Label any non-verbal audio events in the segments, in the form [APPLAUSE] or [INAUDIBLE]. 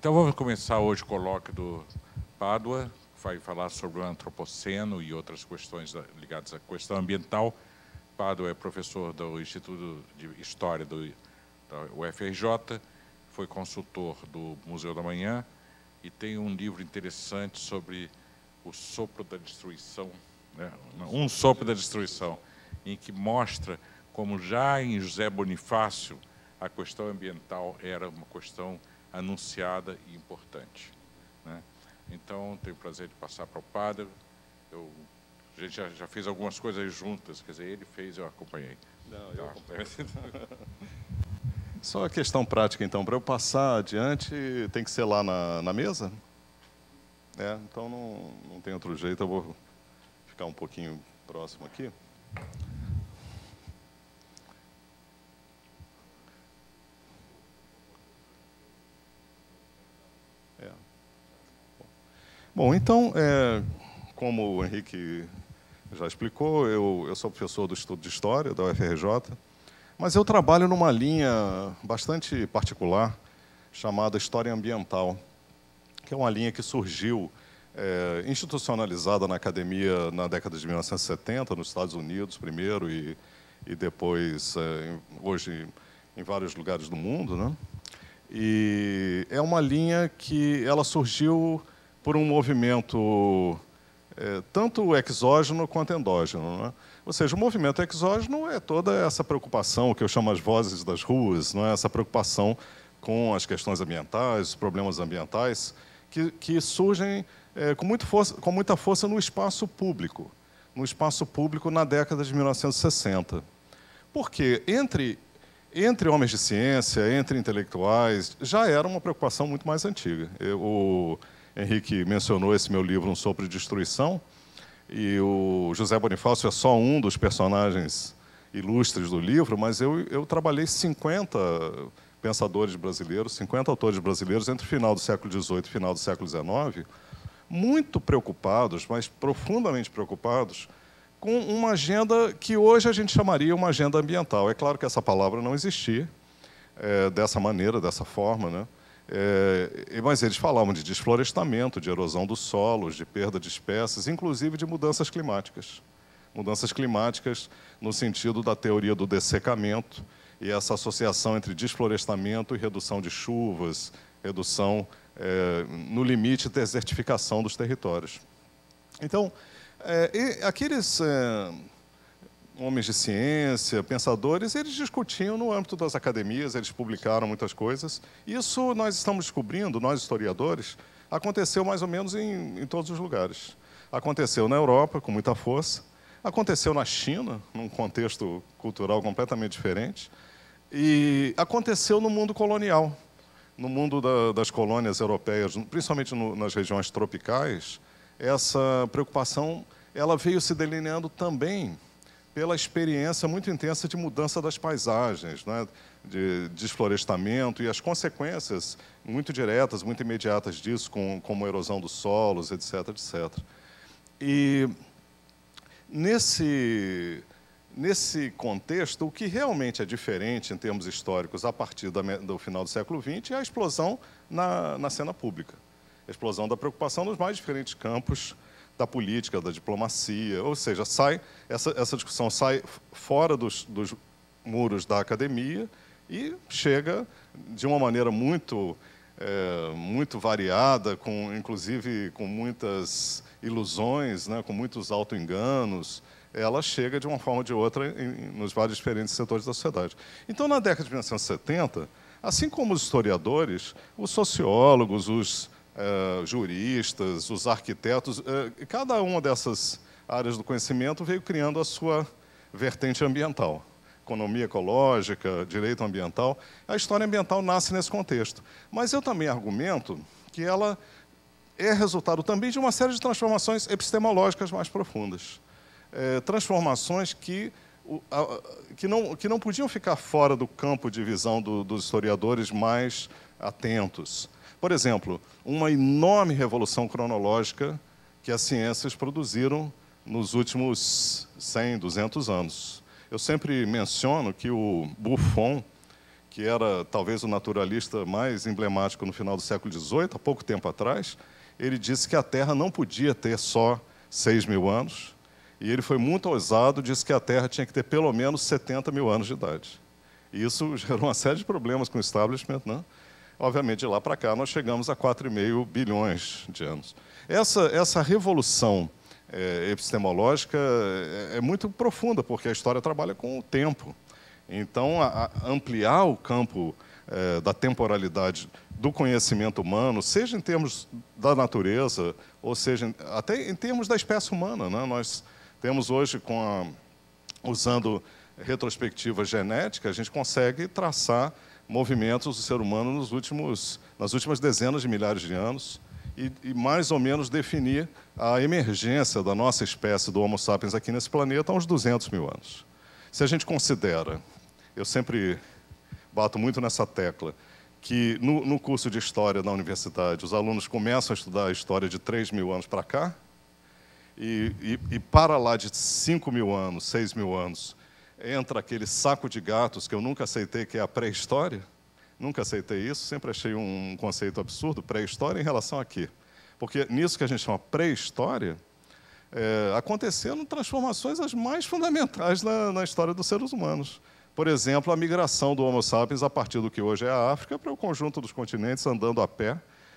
Então vamos começar hoje o colóquio do Pádua, que vai falar sobre o antropoceno e outras questões ligadas à questão ambiental. Pádua é professor do Instituto de História do, da UFRJ, foi consultor do Museu da Manhã e tem um livro interessante sobre o sopro da destruição, né? um sopro da destruição, em que mostra como já em José Bonifácio a questão ambiental era uma questão anunciada e importante. Né? Então, tenho o prazer de passar para o padre. Eu, a gente já, já, fez algumas coisas juntas, quer dizer, ele fez, eu acompanhei. Não, então, eu tá. acompanhei. Só a questão prática, então, para eu passar adiante, tem que ser lá na, na mesa? É, então, não, não tem outro jeito, eu vou ficar um pouquinho próximo aqui. Bom, então, é, como o Henrique já explicou, eu, eu sou professor do Estudo de História da UFRJ, mas eu trabalho numa linha bastante particular chamada História Ambiental, que é uma linha que surgiu é, institucionalizada na academia na década de 1970, nos Estados Unidos primeiro e, e depois, é, hoje, em vários lugares do mundo. Né? E é uma linha que ela surgiu por um movimento é, tanto exógeno quanto endógeno. Né? Ou seja, o movimento exógeno é toda essa preocupação, que eu chamo as vozes das ruas, não é? essa preocupação com as questões ambientais, os problemas ambientais, que, que surgem é, com, muito força, com muita força no espaço público, no espaço público na década de 1960. Porque entre, entre homens de ciência, entre intelectuais, já era uma preocupação muito mais antiga. Eu, o, Henrique mencionou esse meu livro, Um Sopro de Destruição, e o José Bonifácio é só um dos personagens ilustres do livro, mas eu, eu trabalhei 50 pensadores brasileiros, 50 autores brasileiros, entre o final do século XVIII e final do século XIX, muito preocupados, mas profundamente preocupados, com uma agenda que hoje a gente chamaria uma agenda ambiental. É claro que essa palavra não existia é, dessa maneira, dessa forma, né? É, mas eles falavam de desflorestamento, de erosão dos solos, de perda de espécies, inclusive de mudanças climáticas. Mudanças climáticas no sentido da teoria do dessecamento e essa associação entre desflorestamento e redução de chuvas, redução, é, no limite, desertificação dos territórios. Então, é, aqueles é, homens de ciência, pensadores, eles discutiam no âmbito das academias, eles publicaram muitas coisas. Isso nós estamos descobrindo, nós historiadores, aconteceu mais ou menos em, em todos os lugares. Aconteceu na Europa, com muita força, aconteceu na China, num contexto cultural completamente diferente, e aconteceu no mundo colonial. No mundo da, das colônias europeias, principalmente no, nas regiões tropicais, essa preocupação ela veio se delineando também pela experiência muito intensa de mudança das paisagens, né? de desflorestamento e as consequências muito diretas, muito imediatas disso, com, como erosão dos solos, etc, etc. E nesse, nesse contexto, o que realmente é diferente em termos históricos a partir da, do final do século XX é a explosão na, na cena pública. A explosão da preocupação nos mais diferentes campos da política, da diplomacia, ou seja, sai essa, essa discussão sai fora dos, dos muros da academia e chega de uma maneira muito é, muito variada, com inclusive com muitas ilusões, né, com muitos autoenganos, ela chega de uma forma ou de outra em, nos vários diferentes setores da sociedade. Então, na década de 1970, assim como os historiadores, os sociólogos, os eh, juristas, os arquitetos, uh, cada uma dessas áreas do conhecimento veio criando a sua vertente ambiental. Economia ecológica, direito ambiental. A história ambiental nasce nesse contexto. Mas eu também argumento que ela é resultado também de uma série de transformações epistemológicas mais profundas. É, transformações que, que, não, que não podiam ficar fora do campo de visão do, dos historiadores mais atentos. Por exemplo, uma enorme revolução cronológica que as ciências produziram nos últimos 100, 200 anos. Eu sempre menciono que o Buffon, que era talvez o naturalista mais emblemático no final do século XVIII, há pouco tempo atrás, ele disse que a Terra não podia ter só 6 mil anos, e ele foi muito ousado, disse que a Terra tinha que ter pelo menos 70 mil anos de idade. E isso gerou uma série de problemas com o establishment, né? Obviamente, de lá para cá, nós chegamos a 4,5 bilhões de anos. Essa, essa revolução é, epistemológica eh, é, muito profunda, porque a história trabalha com o tempo. Então, a, a ampliar o campo é, da temporalidade do conhecimento humano, seja em termos da natureza, ou seja, até em termos da espécie humana. Né? Nós temos hoje, a, usando retrospectiva genética, a gente consegue traçar movimentos do ser humano nos últimos, nas últimas dezenas de milhares de anos e, e, mais ou menos definir a emergência da nossa espécie do Homo sapiens aqui nesse planeta há uns 200 mil anos. Se a gente considera, eu sempre bato muito nessa tecla, que no, no curso de História da universidade os alunos começam a estudar a história de 3 mil anos para cá, e, e, e, para lá de 5 mil anos, 6 mil anos, entra aquele saco de gatos que eu nunca aceitei, que é a pré-história. Nunca aceitei isso, sempre achei um conceito absurdo, pré-história, em relação a quê? Porque nisso que a gente chama pré-história, é, aconteceram transformações as mais fundamentais na, na história dos seres humanos. Por exemplo, a migração do Homo sapiens a partir do que hoje é a África para o conjunto dos continentes andando a pé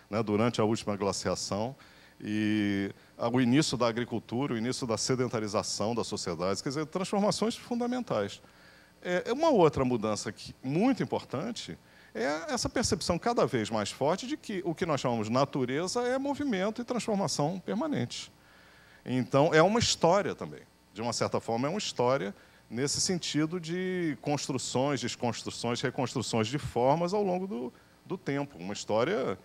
né, durante a última glaciação. E o início da agricultura, o início da sedentarização das sociedades, quer dizer, transformações fundamentais. É, é, uma outra mudança que, muito importante é essa percepção cada vez mais forte de que o que nós chamamos natureza é movimento e transformação permanente. Então, é uma história também. De uma certa forma, é uma história nesse sentido de construções, desconstruções, reconstruções de formas ao longo do, do tempo. Uma história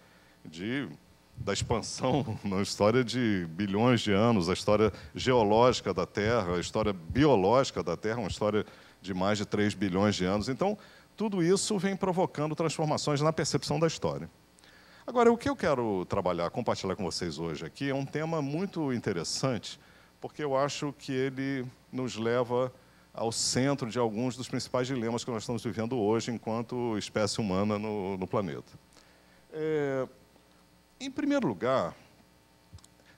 de da expansão, na [LAUGHS] história de bilhões de anos, a história geológica da Terra, a história biológica da Terra, uma história de mais de 3 bilhões de anos. Então, tudo isso vem provocando transformações na percepção da história. Agora, o que eu quero trabalhar, compartilhar com vocês hoje aqui é um tema muito interessante, porque eu acho que ele nos leva ao centro de alguns dos principais dilemas que nós estamos vivendo hoje enquanto espécie humana no, no planeta. É, em primeiro lugar,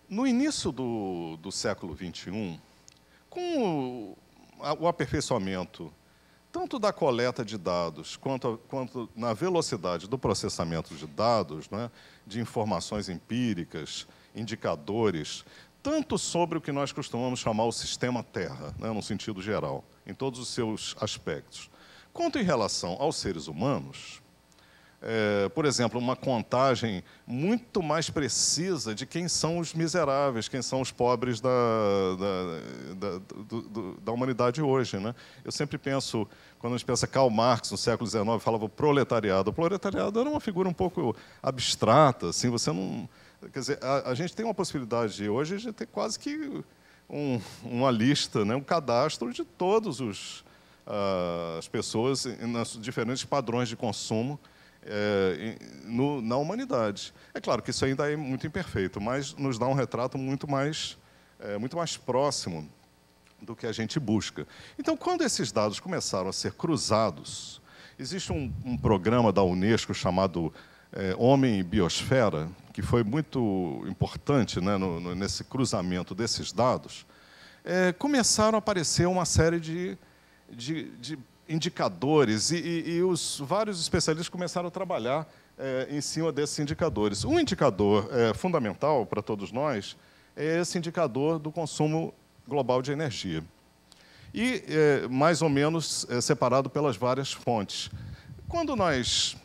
no início do, do século XXI, com o, a, o, aperfeiçoamento tanto da coleta de dados quanto, quanto na velocidade do processamento de dados, né, de informações empíricas, indicadores, tanto sobre o que nós costumamos chamar o sistema Terra, né, no sentido geral, em todos os seus aspectos, quanto em relação aos seres humanos, é, por exemplo, uma contagem muito mais precisa de quem são os miseráveis, quem são os pobres da, da, da, do, do, da humanidade hoje. Né? Eu sempre penso, quando a gente pensa Karl Marx, no século XIX, falava proletariado. O proletariado era uma figura um pouco abstrata, assim, você não... Quer dizer, a, a gente tem uma possibilidade hoje de ter quase que um, uma lista, né? um cadastro de todos os... Ah, as pessoas nos diferentes padrões de consumo é, no, na humanidade. É claro que isso ainda é muito imperfeito, mas nos dá um retrato muito mais, é, muito mais próximo do que a gente busca. Então, quando esses dados começaram a ser cruzados, existe um, um programa da Unesco chamado é, Homem e Biosfera, que foi muito importante né, no, no, nesse cruzamento desses dados, é, começaram a aparecer uma série de, de, de indicadores e, e, e os vários especialistas começaram a trabalhar é, em cima desses indicadores. Um indicador é, fundamental para todos nós é esse indicador do consumo global de energia. E é, mais ou menos separado pelas várias fontes. Quando nós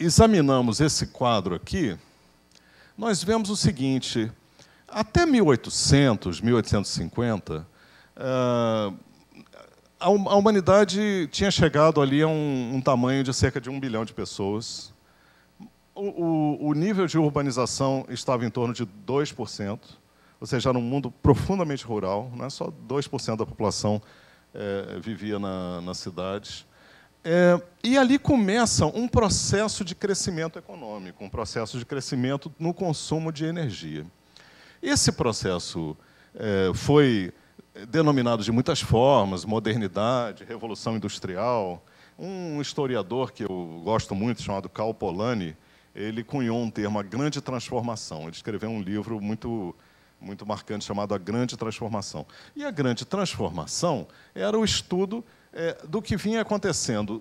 examinamos esse quadro aqui, nós vemos o seguinte: até 1800, 1850, uh, a, humanidade tinha chegado ali a um, um, tamanho de cerca de um bilhão de pessoas. O, o, o nível de urbanização estava em torno de 2%, ou seja, era um mundo profundamente rural, não é só 2% da população é, vivia na, nas cidades. É, e ali começa um processo de crescimento econômico, um processo de crescimento no consumo de energia. Esse processo é, foi denominado de muitas formas, modernidade, revolução industrial. Um historiador que eu gosto muito, chamado Karl Polanyi, ele cunhou um termo, a grande transformação. Ele escreveu um livro muito muito marcante chamado A Grande Transformação. E a Grande Transformação era o estudo é, do que vinha acontecendo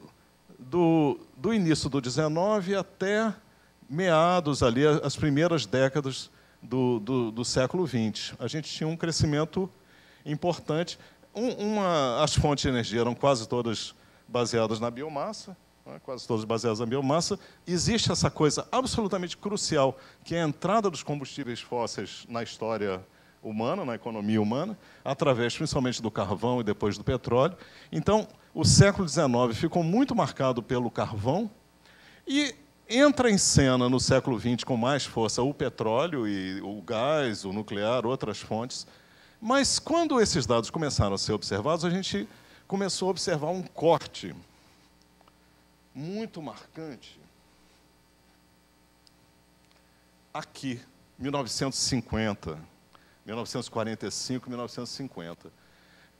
do, do início do 19 até meados ali, as primeiras décadas do, do, do século 20. A gente tinha um crescimento importante. Um, uma, as fontes de energia eram quase todas baseadas na biomassa, né, quase todas baseadas na biomassa. Existe essa coisa absolutamente crucial, que é a entrada dos combustíveis fósseis na história humana, na economia humana, através principalmente do carvão e depois do petróleo. Então, o século XIX ficou muito marcado pelo carvão e entra em cena no século XX com mais força o petróleo e o gás, o nuclear, outras fontes mas quando esses dados começaram a ser observados, a gente começou a observar um corte muito marcante aqui, 1950, 1945, 1950.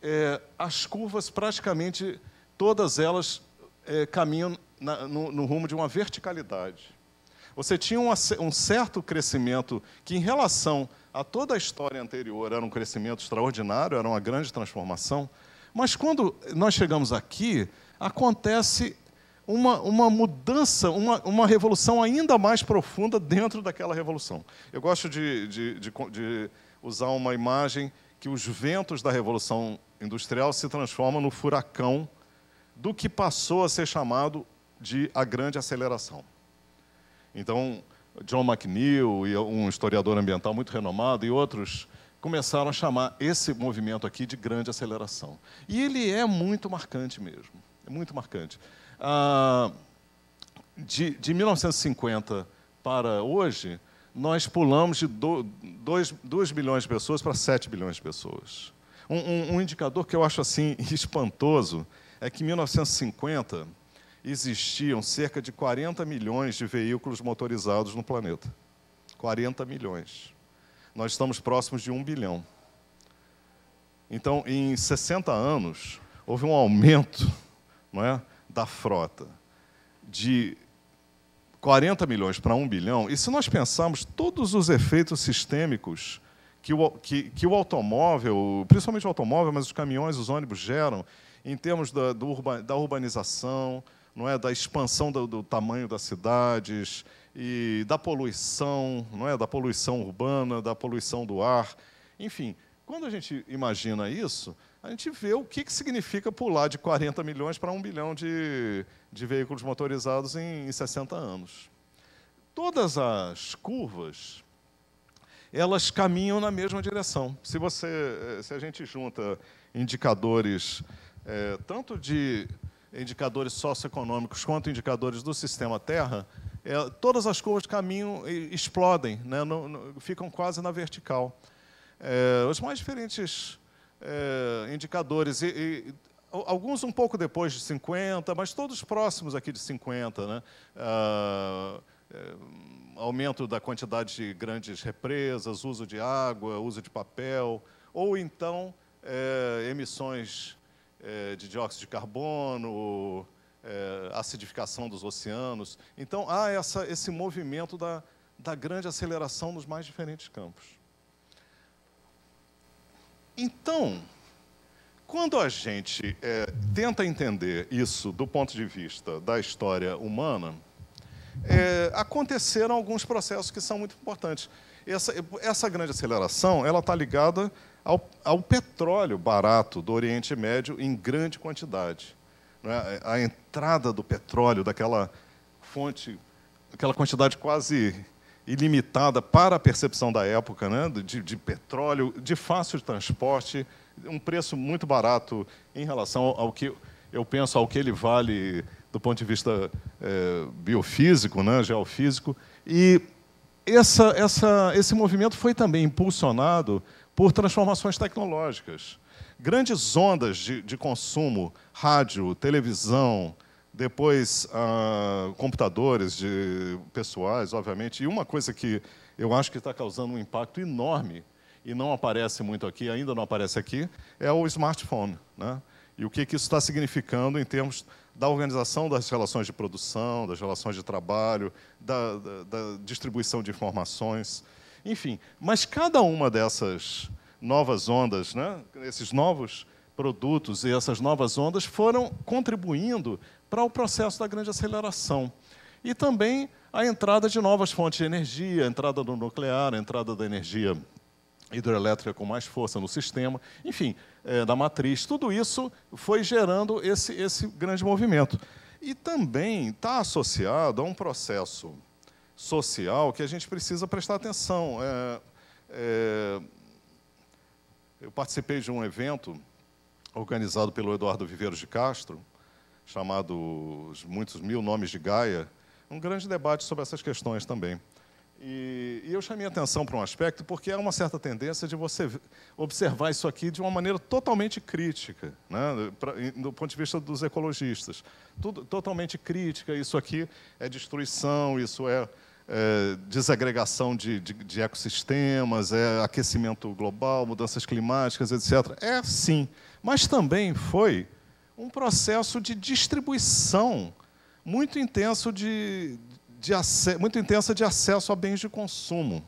É, as curvas praticamente todas elas é, caminham na, no, no, rumo de uma verticalidade. Você tinha um certo crescimento que, em relação a toda a história anterior era um crescimento extraordinário, era uma grande transformação, mas quando nós chegamos aqui, acontece uma, uma mudança, uma, uma revolução ainda mais profunda dentro daquela revolução. Eu gosto de, de, de, de usar uma imagem que os ventos da revolução industrial se transformam no furacão do que passou a ser chamado de a grande aceleração. Então, John McNeil, um historiador ambiental muito renomado, e outros começaram a chamar esse movimento aqui de grande aceleração. E ele é muito marcante mesmo, é muito marcante. Ah, de, de, 1950 para hoje, nós pulamos de 2 bilhões de pessoas para 7 bilhões de pessoas. Um, um, um indicador que eu acho assim [LAUGHS] espantoso é que 1950 existiam cerca de 40 milhões de veículos motorizados no planeta. 40 milhões. Nós estamos próximos de 1 bilhão. Então, em 60 anos, houve um aumento não é, da frota de 40 milhões para 1 bilhão. E se nós pensarmos todos os efeitos sistêmicos que o, que, que o automóvel, principalmente o automóvel, mas os caminhões, os ônibus geram, em termos da, do, da urbanização, não é, da expansão do, do tamanho das cidades e da poluição, não é, da poluição urbana, da poluição do ar, enfim. Quando a gente imagina isso, a gente vê o que, que significa pular de 40 milhões para 1 bilhão de, de veículos motorizados em, em 60 anos. Todas as curvas, elas caminham na mesma direção. Se, você, eh, se a gente junta indicadores é, tanto de indicadores socioeconômicos quanto indicadores do sistema Terra, é, todas as curvas de caminho explodem, né, no, no, ficam quase na vertical. É, os mais diferentes é, indicadores, e, e, alguns um pouco depois de 50, mas todos próximos aqui de 50. Né, ah, é, aumento da quantidade de grandes represas, uso de água, uso de papel, ou então é, emissões é, de dióxido de carbono, é, acidificação dos oceanos. Então, há essa, esse movimento da, da grande aceleração nos mais diferentes campos. Então, quando a gente é, tenta entender isso do ponto de vista da história humana, é, aconteceram alguns processos que são muito importantes. Essa, essa grande aceleração ela está ligada ao, ao petróleo barato do Oriente Médio em grande quantidade. Né? A entrada do petróleo, daquela fonte, aquela quantidade quase ilimitada para a percepção da época, né? de, de petróleo, de fácil transporte, um preço muito barato em relação ao que eu penso ao que ele vale do ponto de vista é, biofísico, né, geofísico. E essa, essa, esse movimento foi também impulsionado por transformações tecnológicas. Grandes ondas de, de consumo, rádio, televisão, depois ah, computadores de pessoais, obviamente. E uma coisa que eu acho que está causando um impacto enorme e não aparece muito aqui, ainda não aparece aqui, é o smartphone. Né? E o que, que isso está significando em termos da organização das relações de produção, das relações de trabalho, da, da, da distribuição de informações. Enfim, mas cada uma dessas novas ondas, né, esses novos produtos e essas novas ondas foram contribuindo para o processo da grande aceleração. E também a entrada de novas fontes de energia, a entrada do nuclear, a entrada da energia hidrelétrica com mais força no sistema, enfim, é, da matriz. Tudo isso foi gerando esse, esse grande movimento. E também está associado a um processo social que a gente precisa prestar atenção. É, é, eu participei de um evento organizado pelo Eduardo Viveiros de Castro, chamado Muitos Mil Nomes de Gaia, um grande debate sobre essas questões também. E, e eu chamei atenção para um aspecto, porque há uma certa tendência de você observar isso aqui de uma maneira totalmente crítica, né? pra, do ponto de vista dos ecologistas. Tudo totalmente crítica, isso aqui é destruição, isso é é, desagregação de, de, de, ecossistemas, é aquecimento global, mudanças climáticas, etc. É sim, mas também foi um processo de distribuição muito intenso de, de muito intensa de acesso a bens de consumo.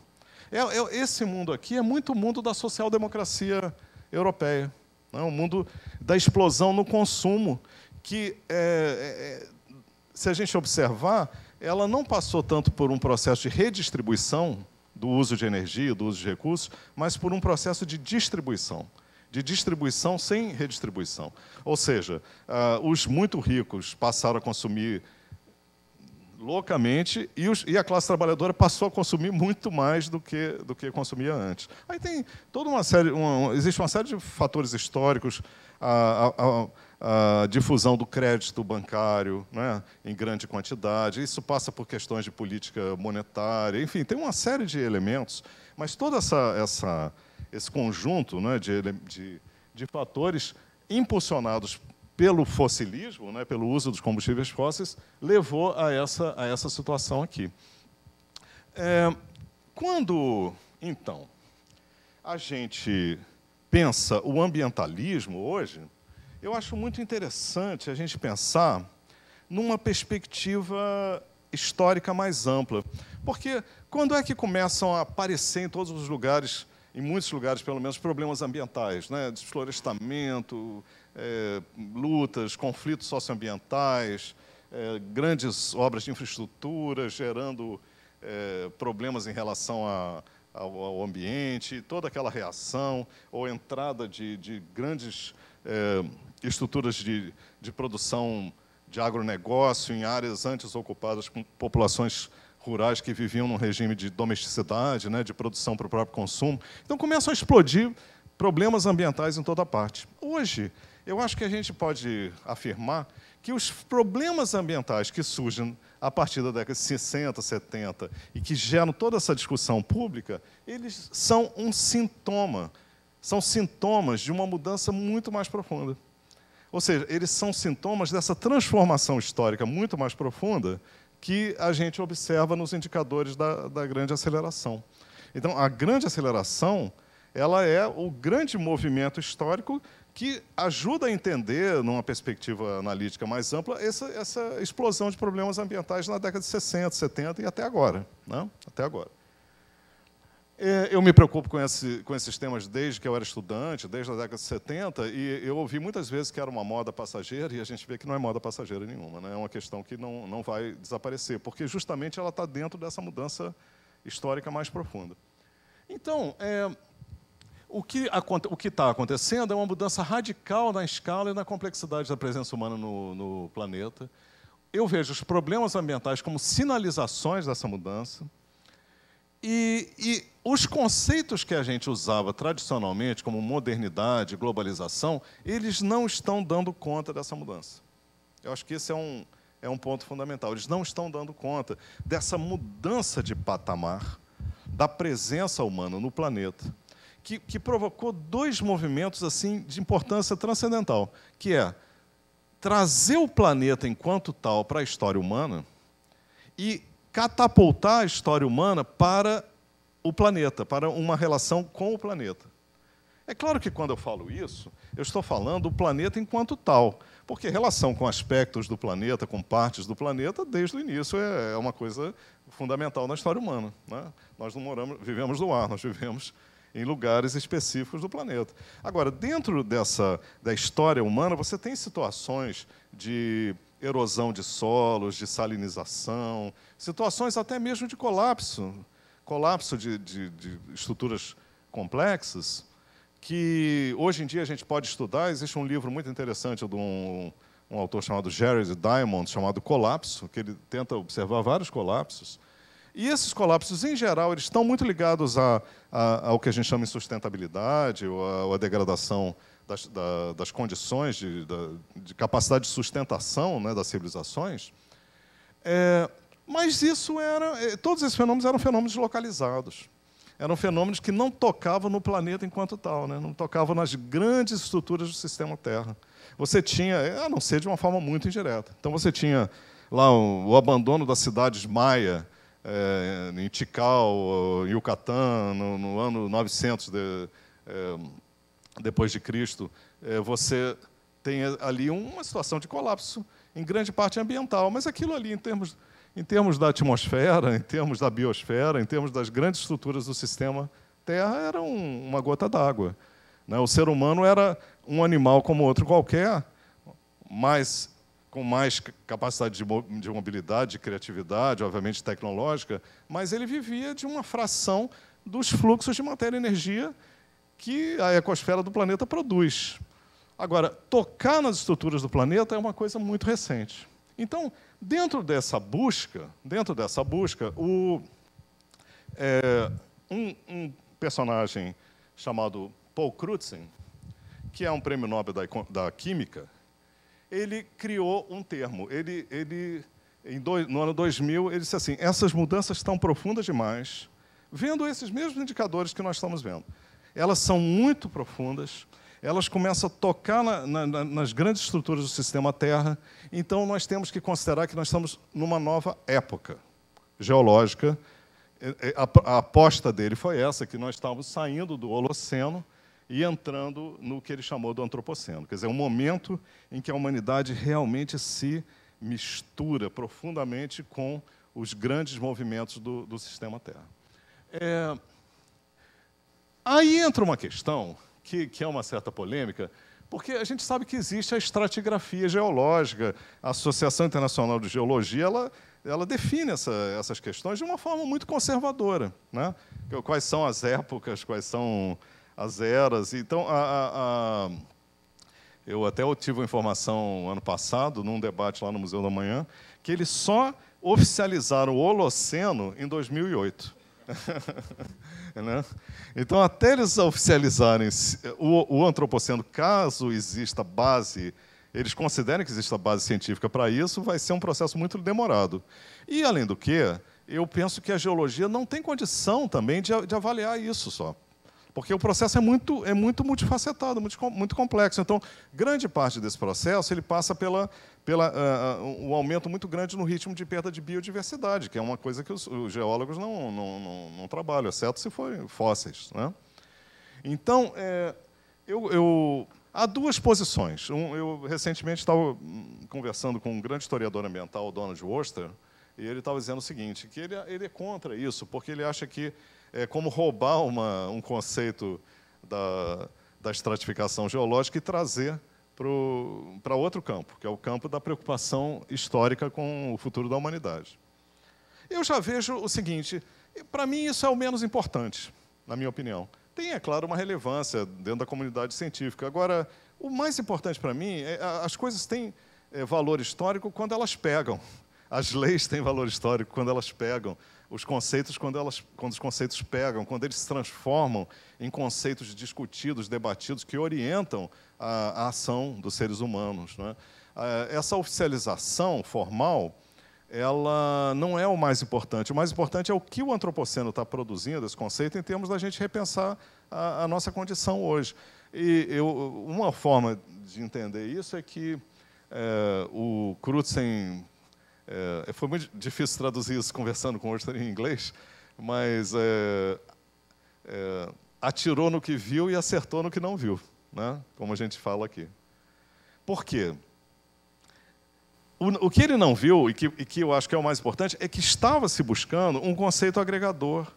É, é, esse mundo aqui é muito o mundo da social-democracia europeia, né? o mundo da explosão no consumo, que, é, é, é se a gente observar, ela não passou tanto por um processo de redistribuição do uso de energia, do uso de recursos, mas por um processo de distribuição. De distribuição sem redistribuição. Ou seja, uh, os muito ricos passaram a consumir loucamente e, os, e, a classe trabalhadora passou a consumir muito mais do que, do que consumia antes. Aí tem toda uma série, uma, existe uma série de fatores históricos. Ah, ah, a difusão do crédito bancário né, em grande quantidade. Isso passa por questões de política monetária, enfim, tem uma série de elementos, mas todo essa, essa, esse conjunto né, de, de, de, fatores impulsionados pelo fossilismo, né, pelo uso dos combustíveis fósseis, levou a essa, a essa situação aqui. É, quando, então, a gente pensa o ambientalismo hoje, eu acho muito interessante a gente pensar numa perspectiva histórica mais ampla. Porque quando é que começam a aparecer em todos os lugares, em muitos lugares pelo menos, problemas ambientais, né? desflorestamento, é, lutas, conflitos socioambientais, é, grandes obras de infraestrutura gerando é, problemas em relação a, ao, ao, ambiente, toda aquela reação ou entrada de, de grandes é, estruturas de, de produção de agronegócio em áreas antes ocupadas com populações rurais que viviam num regime de domesticidade, né, de produção para o próprio consumo. Então começam a explodir problemas ambientais em toda parte. Hoje, eu acho que a gente pode afirmar que os problemas ambientais que surgem a partir da década de 60, 70 e que geram toda essa discussão pública, eles são um sintoma, são sintomas de uma mudança muito mais profunda. Ou seja, eles são sintomas dessa transformação histórica muito mais profunda que a gente observa nos indicadores da, da grande aceleração. Então, a grande aceleração ela é o grande movimento histórico que ajuda a entender, numa perspectiva analítica mais ampla, essa, essa explosão de problemas ambientais na década de 60, 70 e até agora. Né? Até agora. É, eu me preocupo com, esse, com, esses temas desde que eu era estudante, desde a década de 70, e eu ouvi muitas vezes que era uma moda passageira, e a gente vê que não é moda passageira nenhuma, né? é uma questão que não, não vai desaparecer, porque justamente ela está dentro dessa mudança histórica mais profunda. Então, é, o que está acontecendo é uma mudança radical na escala e na complexidade da presença humana no, no planeta. Eu vejo os problemas ambientais como sinalizações dessa mudança, e, e os conceitos que a gente usava tradicionalmente, como modernidade, globalização, eles não estão dando conta dessa mudança. Eu acho que esse é um, é um ponto fundamental. Eles não estão dando conta dessa mudança de patamar da presença humana no planeta, que, que provocou dois movimentos assim de importância transcendental, que é trazer o planeta enquanto tal para a história humana e catapultar a história humana para o planeta, para uma relação com o planeta. É claro que quando eu falo isso, eu estou falando do planeta enquanto tal, porque relação com aspectos do planeta, com partes do planeta, desde o início é, é uma coisa fundamental na história humana. Né? Nós não moramos, vivemos no ar, nós vivemos em lugares específicos do planeta. Agora, dentro dessa da história humana, você tem situações de erosão de solos, de salinização, situações até mesmo de colapso, colapso de, de, de estruturas complexas, que hoje em dia a gente pode estudar. Existe um livro muito interessante de um, um autor chamado Jared Diamond, chamado Colapso, que ele tenta observar vários colapsos. E esses colapsos, em geral, eles estão muito ligados a, a, ao que a gente chama de sustentabilidade ou a, ou a degradação das, da, das condições de, da, de, capacidade de sustentação né, das civilizações, é, mas isso era, é, todos esses fenômenos eram fenômenos localizados. Eram fenômenos que não tocavam no planeta enquanto tal, né? não tocavam nas grandes estruturas do sistema Terra. Você tinha, é, a não ser de uma forma muito indireta. Então você tinha lá o, o abandono das cidades maia é, em Tikal, Yucatán, no, no, ano 900 de, é, depois de Cristo, eh, você tem ali uma situação de colapso, em grande parte ambiental, mas aquilo ali, em termos, em termos da atmosfera, em termos da biosfera, em termos das grandes estruturas do sistema Terra, era um, uma gota d'água. Né? O ser humano era um animal como outro qualquer, mas com mais capacidade de, de mobilidade, de criatividade, obviamente tecnológica, mas ele vivia de uma fração dos fluxos de matéria e energia que a ecosfera do planeta produz. Agora, tocar nas estruturas do planeta é uma coisa muito recente. Então, dentro dessa busca, dentro dessa busca, o, é, um, um, personagem chamado Paul Crutzen, que é um prêmio Nobel da, da Química, ele criou um termo. Ele, ele dois, no ano 2000, ele disse assim: essas mudanças estão profundas demais, vendo esses mesmos indicadores que nós estamos vendo elas são muito profundas, elas começam a tocar na, na, nas grandes estruturas do sistema Terra, então nós temos que considerar que nós estamos numa nova época geológica. É, é, a, a aposta dele foi essa, que nós estávamos saindo do Holoceno e entrando no que ele chamou do antropoceno, quer dizer, é um momento em que a humanidade realmente se mistura profundamente com os grandes movimentos do, do sistema Terra. É, Aí entra uma questão, que, que é uma certa polêmica, porque a gente sabe que existe a estratigrafia geológica, a Associação Internacional de Geologia, ela, ela define essa, essas questões de uma forma muito conservadora. Né? É quais são as épocas, quais são as eras. Então, a, a, a... eu até obtive uma informação ano passado, num debate lá no Museu da Manhã, que eles só oficializaram o Holoceno em 2008. [LAUGHS] Né? Então, até eles oficializarem o, o antropoceno, caso exista base eles considerem que existe a base científica para isso, vai ser um processo muito demorado. E, além do que, eu penso que a geologia não tem condição também de, de avaliar isso só. Porque o processo é muito, é muito multifacetado, muito, muito complexo. Então, grande parte desse processo ele passa pela, pela uh, um aumento muito grande no ritmo de perda de biodiversidade, que é uma coisa que os, os geólogos não, não, não, não, trabalham, exceto se forem fósseis. Né? Então, é, eu, eu, há duas posições. Um, eu recentemente estava hum, conversando com um grande historiador ambiental, o Donald Worcester, e ele estava dizendo o seguinte, que ele, é, ele é contra isso, porque ele acha que é como roubar uma, um conceito da, da estratificação geológica e trazer para outro campo, que é o campo da preocupação histórica com o futuro da humanidade. Eu já vejo o seguinte: para mim isso é o menos importante, na minha opinião. Tem, é claro, uma relevância dentro da comunidade científica. Agora, o mais importante para mim é as coisas têm é, valor histórico quando elas pegam. As leis têm valor histórico quando elas pegam os conceitos, quando, elas, quando os conceitos pegam, quando eles se transformam em conceitos discutidos, debatidos, que orientam a, a ação dos seres humanos. Né? Essa oficialização formal, ela não é o mais importante. O mais importante é o que o antropoceno está produzindo, esse conceito, em termos da gente repensar a, a nossa condição hoje. E eu, uma forma de entender isso é que é, o Crutzen é, foi muito difícil traduzir isso conversando com o outro em inglês, mas é, é, atirou no que viu e acertou no que não viu, né? como a gente fala aqui. Por quê? O, o que ele não viu, e que, e que eu acho que é o mais importante, é que estava se buscando um conceito agregador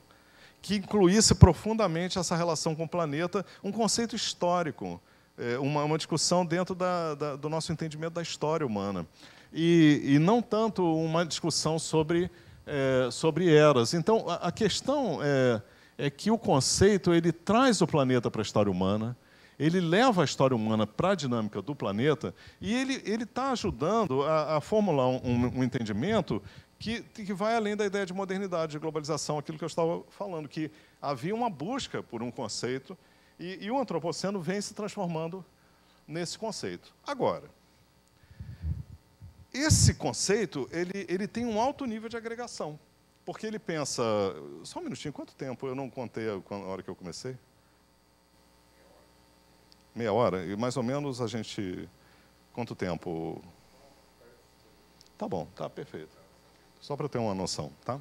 que incluísse profundamente essa relação com o planeta, um conceito histórico é, uma, uma, discussão dentro da, da, do nosso entendimento da história humana. E, e não tanto uma discussão sobre, é, sobre eras. Então, a, a questão é, é que o conceito ele traz o planeta para a história humana, ele leva a história humana para a dinâmica do planeta e ele está ajudando a, a formular um, um entendimento que, que, vai além da ideia de modernidade, de globalização, aquilo que eu estava falando, que havia uma busca por um conceito e, e o antropoceno vem se transformando nesse conceito. Agora, esse conceito ele, ele tem um alto nível de agregação, porque ele pensa. Só um minutinho, quanto tempo? Eu não contei a, hora que eu comecei? Meia hora? E mais ou menos a gente. Quanto tempo? Tá bom, tá perfeito. Só para ter uma noção, tá?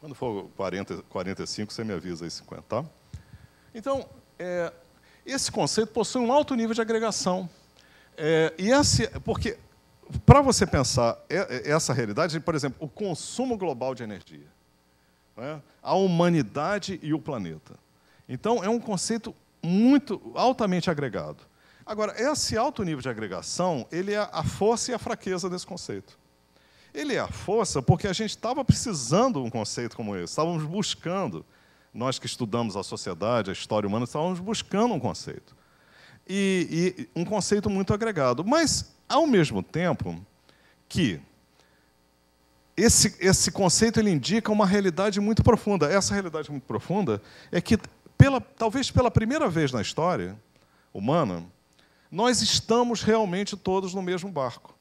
Quando for 40, 45, você me avisa aí 50, tá? Então, é, esse conceito possui um alto nível de agregação. É, e esse, porque, para você pensar é, é, essa realidade, por exemplo, o consumo global de energia, é? a humanidade e o planeta. Então, é um conceito muito altamente agregado. Agora, esse alto nível de agregação, ele é a força e a fraqueza desse conceito. Ele é a força porque a gente estava precisando de um conceito como esse, estávamos buscando nós que estudamos a sociedade, a história humana, estávamos buscando um conceito. E, e um conceito muito agregado. Mas, ao mesmo tempo que esse, esse conceito ele indica uma realidade muito profunda. Essa realidade muito profunda é que, pela, talvez pela primeira vez na história humana, nós estamos realmente todos no mesmo barco.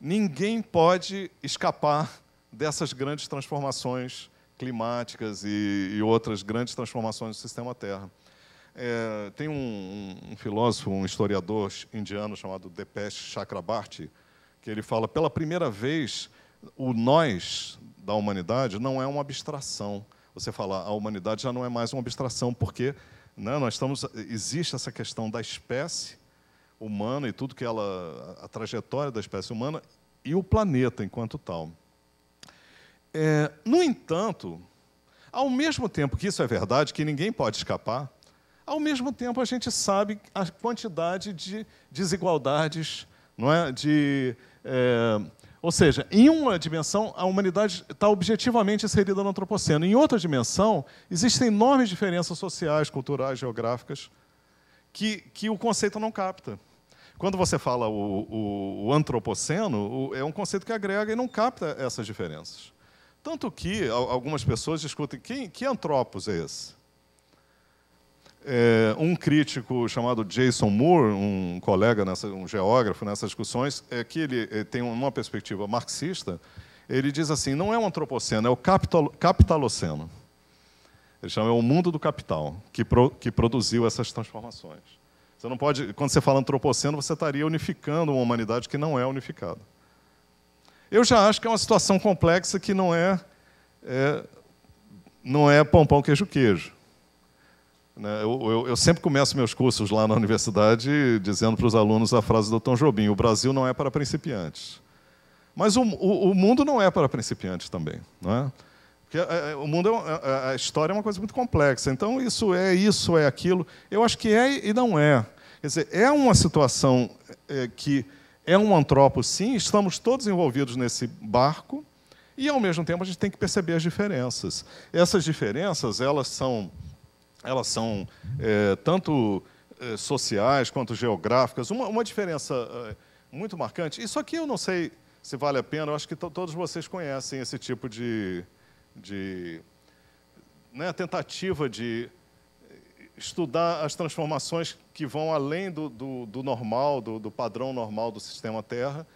Ninguém pode escapar dessas grandes transformações climáticas e, e outras grandes transformações do sistema Terra. É, tem um, um, filósofo, um historiador indiano chamado Depesh Chakrabarti, que ele fala, pela primeira vez, o nós da humanidade não é uma abstração. Você fala, a humanidade já não é mais uma abstração, porque né, nós estamos, existe essa questão da espécie humana e tudo que ela, a trajetória da espécie humana e o planeta enquanto tal. É, no entanto, ao mesmo tempo que isso é verdade, que ninguém pode escapar, ao mesmo tempo a gente sabe a quantidade de desigualdades, não é? De, é... ou seja, em uma dimensão a humanidade está objetivamente inserida no antropoceno, em outra dimensão existem enormes diferenças sociais, culturais, geográficas que, que o conceito não capta. Quando você fala o, o, o antropoceno, o, é um conceito que agrega e não capta essas diferenças. Tanto que algumas pessoas discutem quem, que antropos é esse? É, um crítico chamado Jason Moore, um colega, nessa, um geógrafo nessas discussões, é que ele, é, tem uma perspectiva marxista. Ele diz assim: não é o um antropoceno, é o capital, capitaloceno. Ele chama é o mundo do capital que, pro, que produziu essas transformações. Você não pode, quando você fala antropoceno, você estaria unificando uma humanidade que não é unificada. Eu já acho que é uma situação complexa que não é, é não é pão, pão, queijo, queijo. Né? Eu, eu, eu, sempre começo meus cursos lá na universidade dizendo para os alunos a frase do Tom Jobim: o Brasil não é para principiantes. Mas o, o, o mundo não é para principiantes também, não é? Porque a, é, é, o mundo, é, a, é, a história é uma coisa muito complexa. Então isso é isso é aquilo. Eu acho que é e não é. Quer dizer, é uma situação é, que é um antropo, sim, estamos todos envolvidos nesse barco, e ao mesmo tempo a gente tem que perceber as diferenças. Essas diferenças, elas são, elas são é, tanto é, sociais quanto geográficas. Uma, uma diferença é, muito marcante, isso aqui eu não sei se vale a pena, eu acho que todos vocês conhecem esse tipo de, de né, tentativa de estudar as transformações que vão além do, do, do normal, do, do, padrão normal do sistema Terra.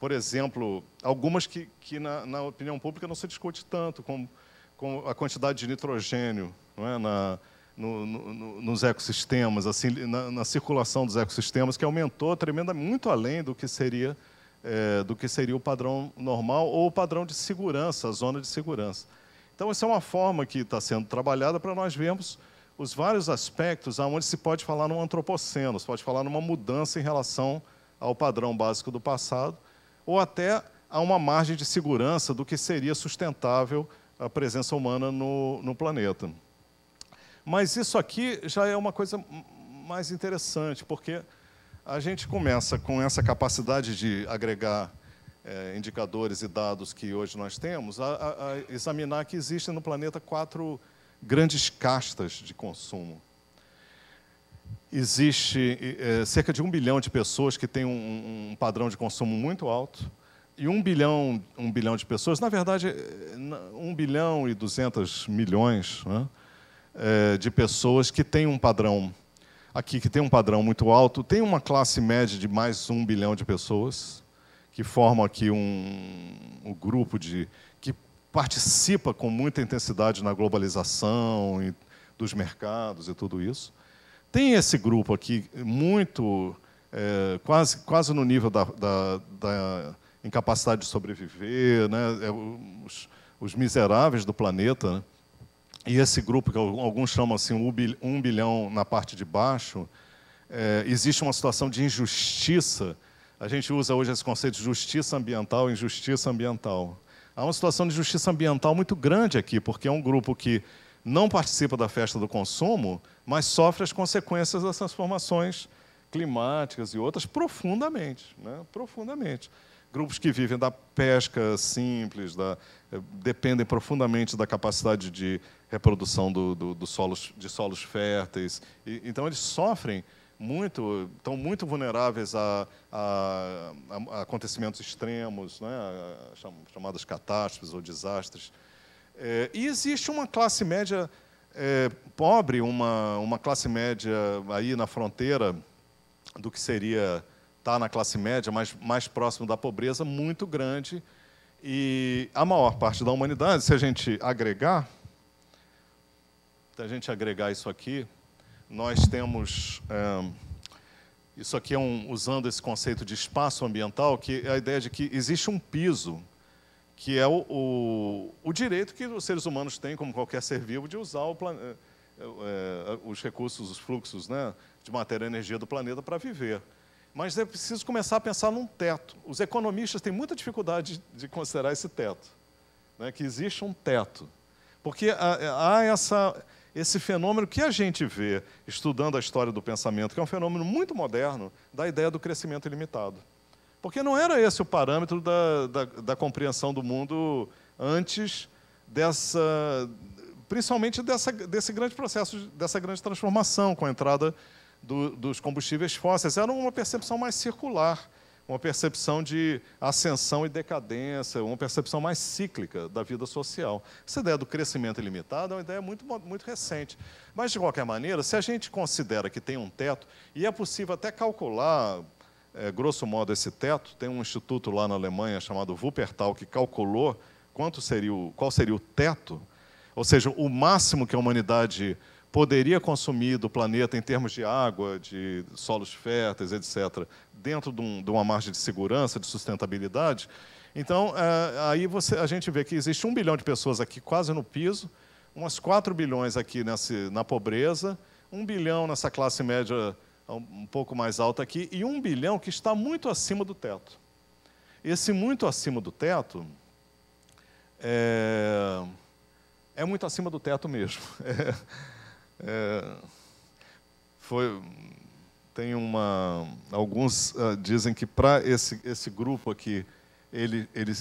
Por exemplo, algumas que, que na, na opinião pública não se discute tanto, como, como a quantidade de nitrogênio não é? na, no, no, nos ecossistemas, assim, na, na, circulação dos ecossistemas, que aumentou tremenda, muito além do que seria é, do que seria o padrão normal ou o padrão de segurança, a zona de segurança. Então, essa é uma forma que está sendo trabalhada para nós vermos os vários aspectos aonde se pode falar no antropoceno, se pode falar numa mudança em relação ao padrão básico do passado, ou até a uma margem de segurança do que seria sustentável a presença humana no, no planeta. Mas isso aqui já é uma coisa mais interessante, porque a gente começa com essa capacidade de agregar é, indicadores e dados que hoje nós temos, a, a, a examinar que existem no planeta quatro grandes castas de consumo. Existe é, cerca de um bilhão de pessoas que têm um, um, padrão de consumo muito alto e um bilhão, um bilhão de pessoas, na verdade, eh, um bilhão e duzentos milhões né, é, de pessoas que têm um padrão aqui que tem um padrão muito alto, tem uma classe média de mais um bilhão de pessoas que formam aqui um, um grupo de participa com muita intensidade na globalização e dos mercados e tudo isso. Tem esse grupo aqui muito, é, quase, quase no nível da, da, da incapacidade de sobreviver, né? É, os, os, miseráveis do planeta. Né? E esse grupo, que alguns chamam assim um bilhão na parte de baixo, é, existe uma situação de injustiça. A gente usa hoje esse conceito de justiça ambiental, injustiça ambiental. Há uma situação de justiça ambiental muito grande aqui, porque é um grupo que não participa da festa do consumo, mas sofre as consequências das transformações climáticas e outras profundamente, né? profundamente. Grupos que vivem da pesca simples, da, eh, dependem profundamente da capacidade de reprodução do, do, do solos, de solos férteis. E, então, eles sofrem muito, estão muito vulneráveis a, a, a acontecimentos extremos, né? chamadas catástrofes ou desastres. É, e existe uma classe média é, pobre, uma, uma classe média aí na fronteira do que seria estar tá na classe média, mas mais próximo da pobreza, muito grande. E a maior parte da humanidade, se a gente agregar, se a gente agregar isso aqui, nós temos. É, isso aqui é um, usando esse conceito de espaço ambiental, que é a ideia de que existe um piso, que é o, o, o direito que os seres humanos têm, como qualquer ser vivo, de usar o eh, eh, os recursos, os fluxos né, de matéria e energia do planeta para viver. Mas é preciso começar a pensar num teto. Os economistas têm muita dificuldade de, de considerar esse teto, né, que existe um teto. Porque há, ah, eh, há essa, esse fenômeno que a gente vê estudando a história do pensamento, que é um fenômeno muito moderno, da ideia do crescimento ilimitado. Porque não era esse o parâmetro da, da, da compreensão do mundo antes dessa, principalmente dessa, desse grande processo, dessa grande transformação com a entrada do, dos combustíveis fósseis. Era uma percepção mais circular uma percepção de ascensão e decadência, uma percepção mais cíclica da vida social. Essa ideia do crescimento ilimitado é uma ideia muito, muito recente. Mas, de qualquer maneira, se a gente considera que tem um teto, e é possível até calcular, é, grosso modo, esse teto, tem um instituto lá na Alemanha chamado Wuppertal que calculou quanto seria o, qual seria o teto, ou seja, o máximo que a humanidade poderia consumir do planeta em termos de água, de solos férteis, etc., dentro de, um, de uma margem de segurança, de sustentabilidade. Então, é, aí você, a gente vê que existe um bilhão de pessoas aqui quase no piso, umas 4 bilhões aqui na pobreza, um bilhão nessa classe média um pouco mais alta aqui, e um bilhão que está muito acima do teto. Esse muito acima do teto é, é muito acima do teto mesmo. [LAUGHS] É, é, foi, tem uma. Alguns uh, dizem que para esse, esse grupo aqui, ele, ele,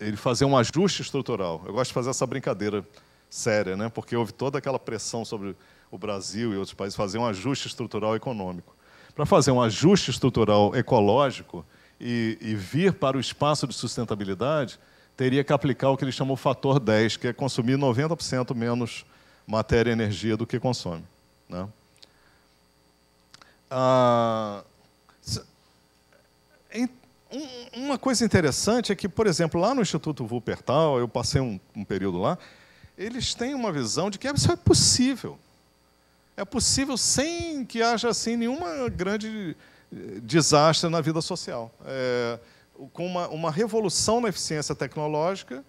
ele fazer um ajuste estrutural. Eu gosto de fazer essa brincadeira séria, né? porque houve toda aquela pressão sobre o Brasil e outros países fazer um ajuste estrutural econômico. Para fazer um ajuste estrutural ecológico e, e vir para o espaço de sustentabilidade, teria que aplicar o que ele chamou o fator 10, que é consumir 90% menos matéria e energia do que consome. Né? Ah, uma coisa interessante é que, por exemplo, lá no Instituto Wuppertal, eu passei um, um período lá, eles têm uma visão de que isso é possível. É possível sem que haja assim nenhuma grande eh, desastre na vida social. É, com uma, uma revolução na eficiência tecnológica,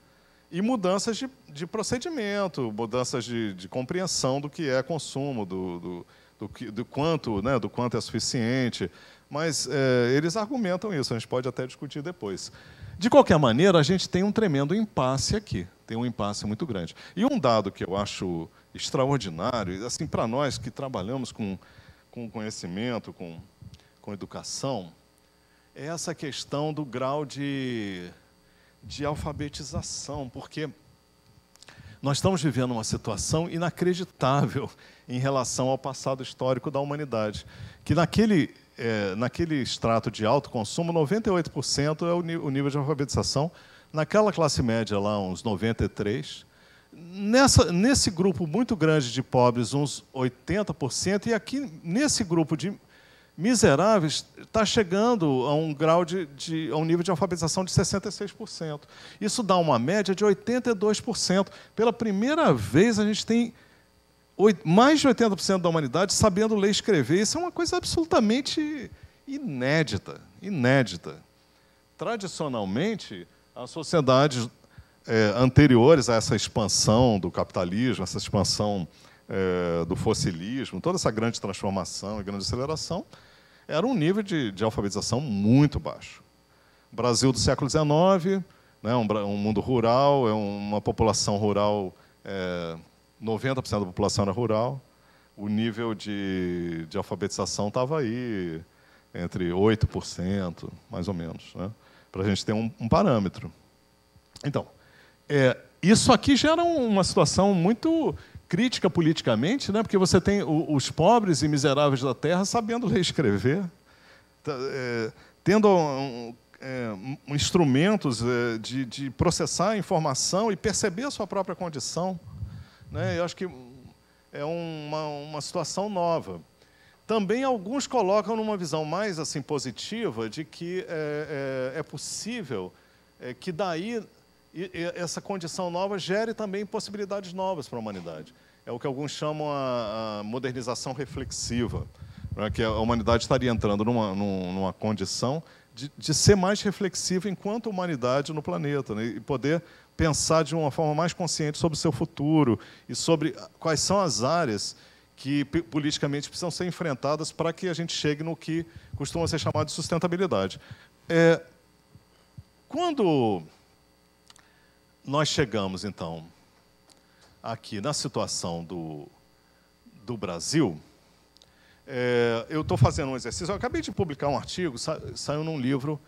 e mudanças de, de procedimento, mudanças de, de, compreensão do que é consumo, do, do, do, que, do, quanto, né, do quanto é suficiente. Mas é, eles argumentam isso, a gente pode até discutir depois. De qualquer maneira, a gente tem um tremendo impasse aqui, tem um impasse muito grande. E um dado que eu acho extraordinário, assim, para nós que trabalhamos com, com conhecimento, com, com educação, é essa questão do grau de de alfabetização, porque nós estamos vivendo uma situação inacreditável em relação ao passado histórico da humanidade, que naquele, é, naquele extrato de alto consumo, 98% é o, o nível de alfabetização, naquela classe média lá, uns 93%, Nessa, nesse grupo muito grande de pobres, uns 80%, e aqui nesse grupo de miseráveis está chegando a um grau de, de, a um nível de alfabetização de 66%. Isso dá uma média de 82%. Pela primeira vez a gente tem mais de 80% da humanidade sabendo ler e escrever. Isso é uma coisa absolutamente inédita, inédita. Tradicionalmente, as sociedades é, anteriores a essa expansão do capitalismo, essa expansão é, do fossilismo, toda essa grande transformação e grande aceleração, era um nível de, de, alfabetização muito baixo. Brasil do século XIX, né, um, um mundo rural, é uma população rural, é, eh, 90% da população era rural, o nível de, de alfabetização estava aí, entre 8%, mais ou menos, né, para a gente ter um, um parâmetro. Então, é, isso aqui gera uma situação muito crítica politicamente, né? porque você tem os pobres e miseráveis da terra sabendo ler e escrever, tá, é, tendo é, instrumentos é, de, processar a informação e perceber a sua própria condição. Né? Eu acho que é uma, situação nova. Também alguns colocam numa visão mais assim positiva de que é, é, é possível que daí e, e essa condição nova gere também possibilidades novas para a humanidade. É o que alguns chamam a, a modernização reflexiva, né? que a humanidade estaria entrando numa, numa condição de, de, ser mais reflexiva enquanto humanidade no planeta né? e poder pensar de uma forma mais consciente sobre o seu futuro e sobre quais são as áreas que politicamente precisam ser enfrentadas para que a gente chegue no que costuma ser chamado de sustentabilidade. É, quando nós chegamos então aqui na situação do, do Brasil. É, eu estou fazendo um exercício. Eu acabei de publicar um artigo, sa, saiu num livro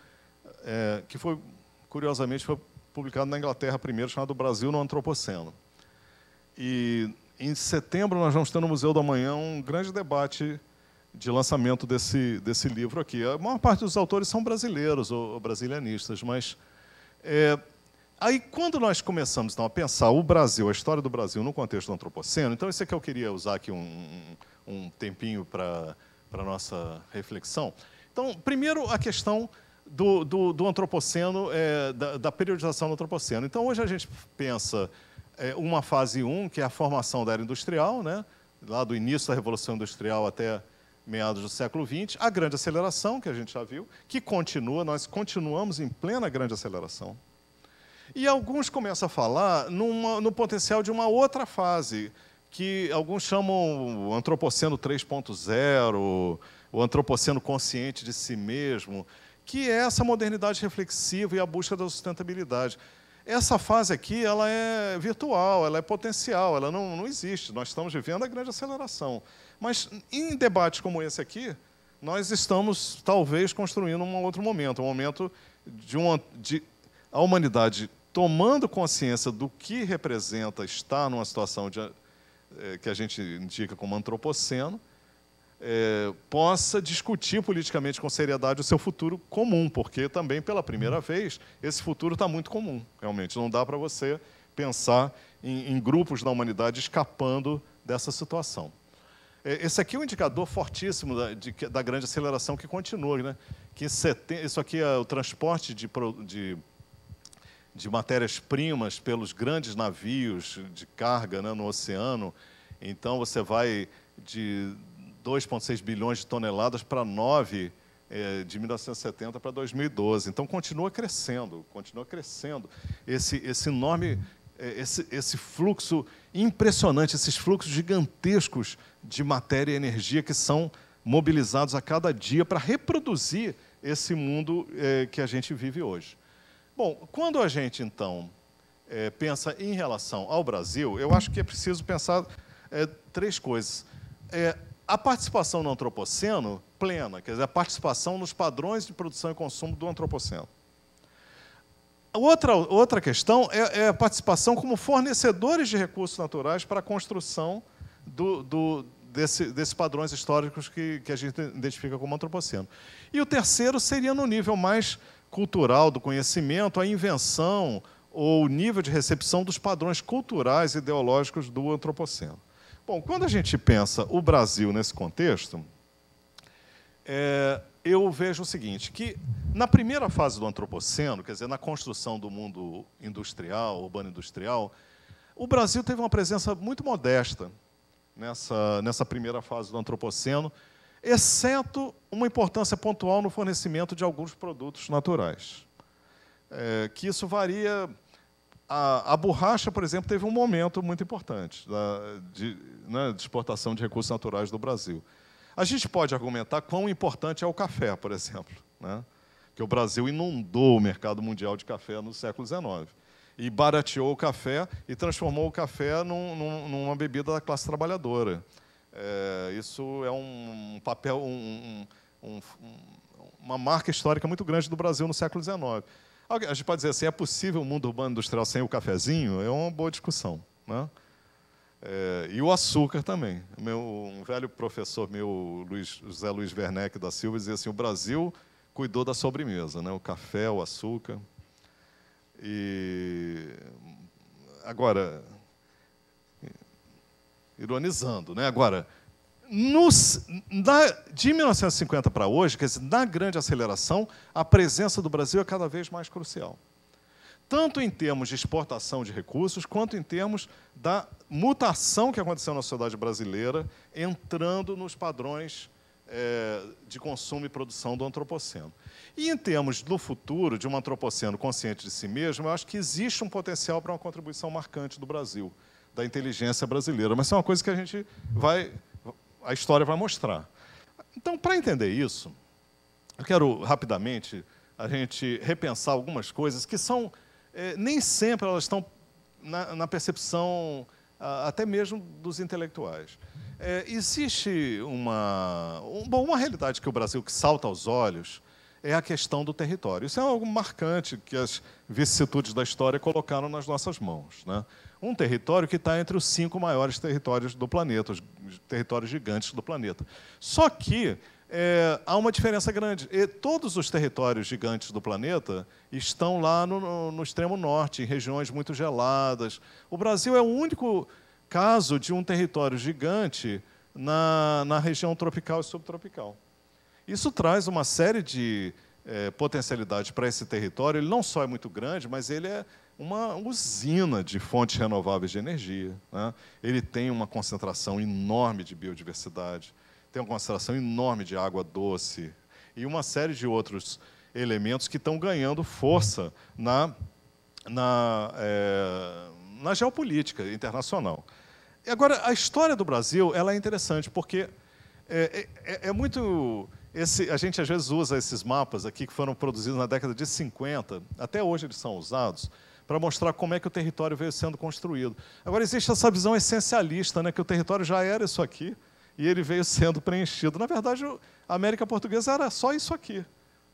é, que foi, curiosamente, foi publicado na Inglaterra primeiro, chamado Brasil no Antropoceno. E em setembro nós vamos ter no Museu da Manhã um grande debate de lançamento desse, desse livro aqui. A maior parte dos autores são brasileiros ou, ou brasilianistas, mas é, Aí, quando nós começamos então, a pensar o Brasil, a história do Brasil no contexto do antropoceno, então isso é que eu queria usar aqui um, um tempinho para a nossa reflexão. Então, primeiro, a questão do, do, do antropoceno, é, da, da, periodização do antropoceno. Então, hoje a gente pensa é, uma fase 1, que é a formação da era industrial, né? lá do início da Revolução Industrial até meados do século XX, a grande aceleração, que a gente já viu, que continua, nós continuamos em plena grande aceleração. E alguns começam a falar numa, no potencial de uma outra fase, que alguns chamam antropoceno 3.0, o antropoceno consciente de si mesmo, que é essa modernidade reflexiva e a busca da sustentabilidade. Essa fase aqui ela é virtual, ela é potencial, ela não, não existe. Nós estamos vivendo a grande aceleração. Mas em debates como esse aqui, nós estamos talvez construindo um outro momento, um momento de uma de a humanidade tomando consciência do que representa estar numa situação de, é, que a gente indica como antropoceno, é, possa discutir politicamente com seriedade o seu futuro comum, porque também, pela primeira uhum. vez, esse futuro está muito comum, realmente. Não dá para você pensar em, em, grupos da humanidade escapando dessa situação. É, esse aqui é um indicador fortíssimo da, de, da grande aceleração que continua. Né? Que Isso aqui é o transporte de, de de matérias-primas pelos grandes navios de carga né, no oceano. Então, você vai de 2,6 bilhões de toneladas para 9 é, de 1970 para 2012. Então, continua crescendo, continua crescendo. Esse, esse enorme, é, esse, esse fluxo impressionante, esses fluxos gigantescos de matéria e energia que são mobilizados a cada dia para reproduzir esse mundo é, que a gente vive hoje. Bom, quando a gente, então, é, pensa em relação ao Brasil, eu acho que é preciso pensar é, três coisas. É, a participação no antropoceno plena, quer dizer, a participação nos padrões de produção e consumo do antropoceno. Outra, outra questão é, é a participação como fornecedores de recursos naturais para a construção do, do desse, desses padrões históricos que, que a gente identifica como antropoceno. E o terceiro seria no nível mais cultural do conhecimento, a invenção ou o nível de recepção dos padrões culturais e ideológicos do antropoceno. Bom, quando a gente pensa o Brasil nesse contexto, é, eu vejo o seguinte, que na primeira fase do antropoceno, quer dizer, na construção do mundo industrial, urbano industrial, o Brasil teve uma presença muito modesta nessa, nessa primeira fase do antropoceno, exceto uma importância pontual no fornecimento de alguns produtos naturais. É, que isso varia. A, a, borracha, por exemplo, teve um momento muito importante da, de, né, de exportação de recursos naturais do Brasil. A gente pode argumentar quão importante é o café, por exemplo, né? que o Brasil inundou o mercado mundial de café no século XIX e barateou o café e transformou o café num, num, numa bebida da classe trabalhadora. É, isso é um papel, um, um, uma marca histórica muito grande do Brasil no século XIX. A gente pode dizer assim, é possível o mundo urbano industrial sem o cafezinho? É uma boa discussão. Né? É, e o açúcar também. Meu, um velho professor meu, Luiz, José Luiz Werneck da Silva, dizia assim, o Brasil cuidou da sobremesa, né? o café, o açúcar. E agora, ironizando, né? Agora, nos, na, de 1950 para hoje, quer dizer, na grande aceleração, a presença do Brasil é cada vez mais crucial. Tanto em termos de exportação de recursos, quanto em termos da mutação que aconteceu na sociedade brasileira, entrando nos padrões é, de consumo e produção do antropoceno. E em termos do futuro, de um antropoceno consciente de si mesmo, eu acho que existe um potencial para uma contribuição marcante do Brasil da inteligência brasileira. Mas é uma coisa que a gente vai. a história vai mostrar. Então, para entender isso, eu quero rapidamente a gente repensar algumas coisas que são. É, nem sempre elas estão na, na percepção até mesmo dos intelectuais. É, existe uma, um, bom, uma realidade que o Brasil que salta aos olhos é a questão do território. Isso é algo marcante que as vicissitudes da história colocaram nas nossas mãos. Né? Um território que está entre os cinco maiores territórios do planeta, os territórios gigantes do planeta. Só que é, há uma diferença grande. E todos os territórios gigantes do planeta estão lá no, no, extremo norte, em regiões muito geladas. O Brasil é o único caso de um território gigante na, na região tropical e subtropical. Isso traz uma série de é, potencialidades para esse território. Ele não só é muito grande, mas ele é, uma usina de fontes renováveis de energia. Né? Ele tem uma concentração enorme de biodiversidade, tem uma concentração enorme de água doce e uma série de outros elementos que estão ganhando força na, na, é, na geopolítica internacional. E agora, a história do Brasil ela é interessante, porque é, é, é, é muito esse, a gente às vezes usa esses mapas aqui que foram produzidos na década de 50, até hoje eles são usados, para mostrar como é que o território veio sendo construído. Agora, existe essa visão essencialista, né, que o território já era isso aqui e ele veio [LAUGHS] sendo preenchido. Na verdade, a América Portuguesa era só isso aqui,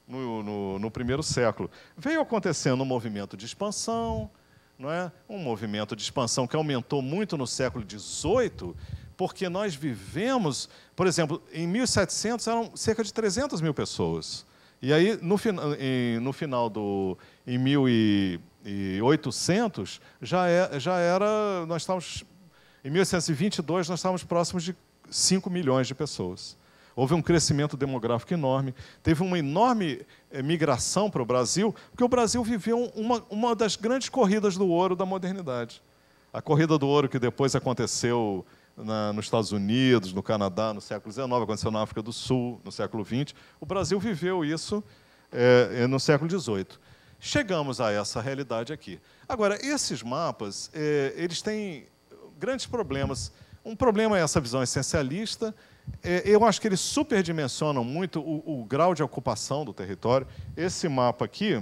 no, no, no primeiro século. Veio acontecendo um movimento de expansão, não é? um movimento de expansão que aumentou muito no século XVIII, porque nós vivemos, por exemplo, em 1700 eram cerca de 300 mil pessoas. E aí, no, no final do. Em 1000 e 800 já, é, já era, nós estávamos, em 1822 nós estávamos próximos de 5 milhões de pessoas. Houve um crescimento demográfico enorme, teve uma enorme eh, migração para o Brasil, porque o Brasil viveu uma, uma das grandes corridas do ouro da modernidade. A corrida do ouro que depois aconteceu na, nos Estados Unidos, no Canadá, no século XIX, aconteceu na África do Sul, no século XX, o Brasil viveu isso é, no século XVIII. Chegamos a essa realidade aqui. Agora, esses mapas, é, eles têm grandes problemas. Um problema é essa visão essencialista. É, eu acho que eles superdimensionam muito o, o grau de ocupação do território. Esse mapa aqui,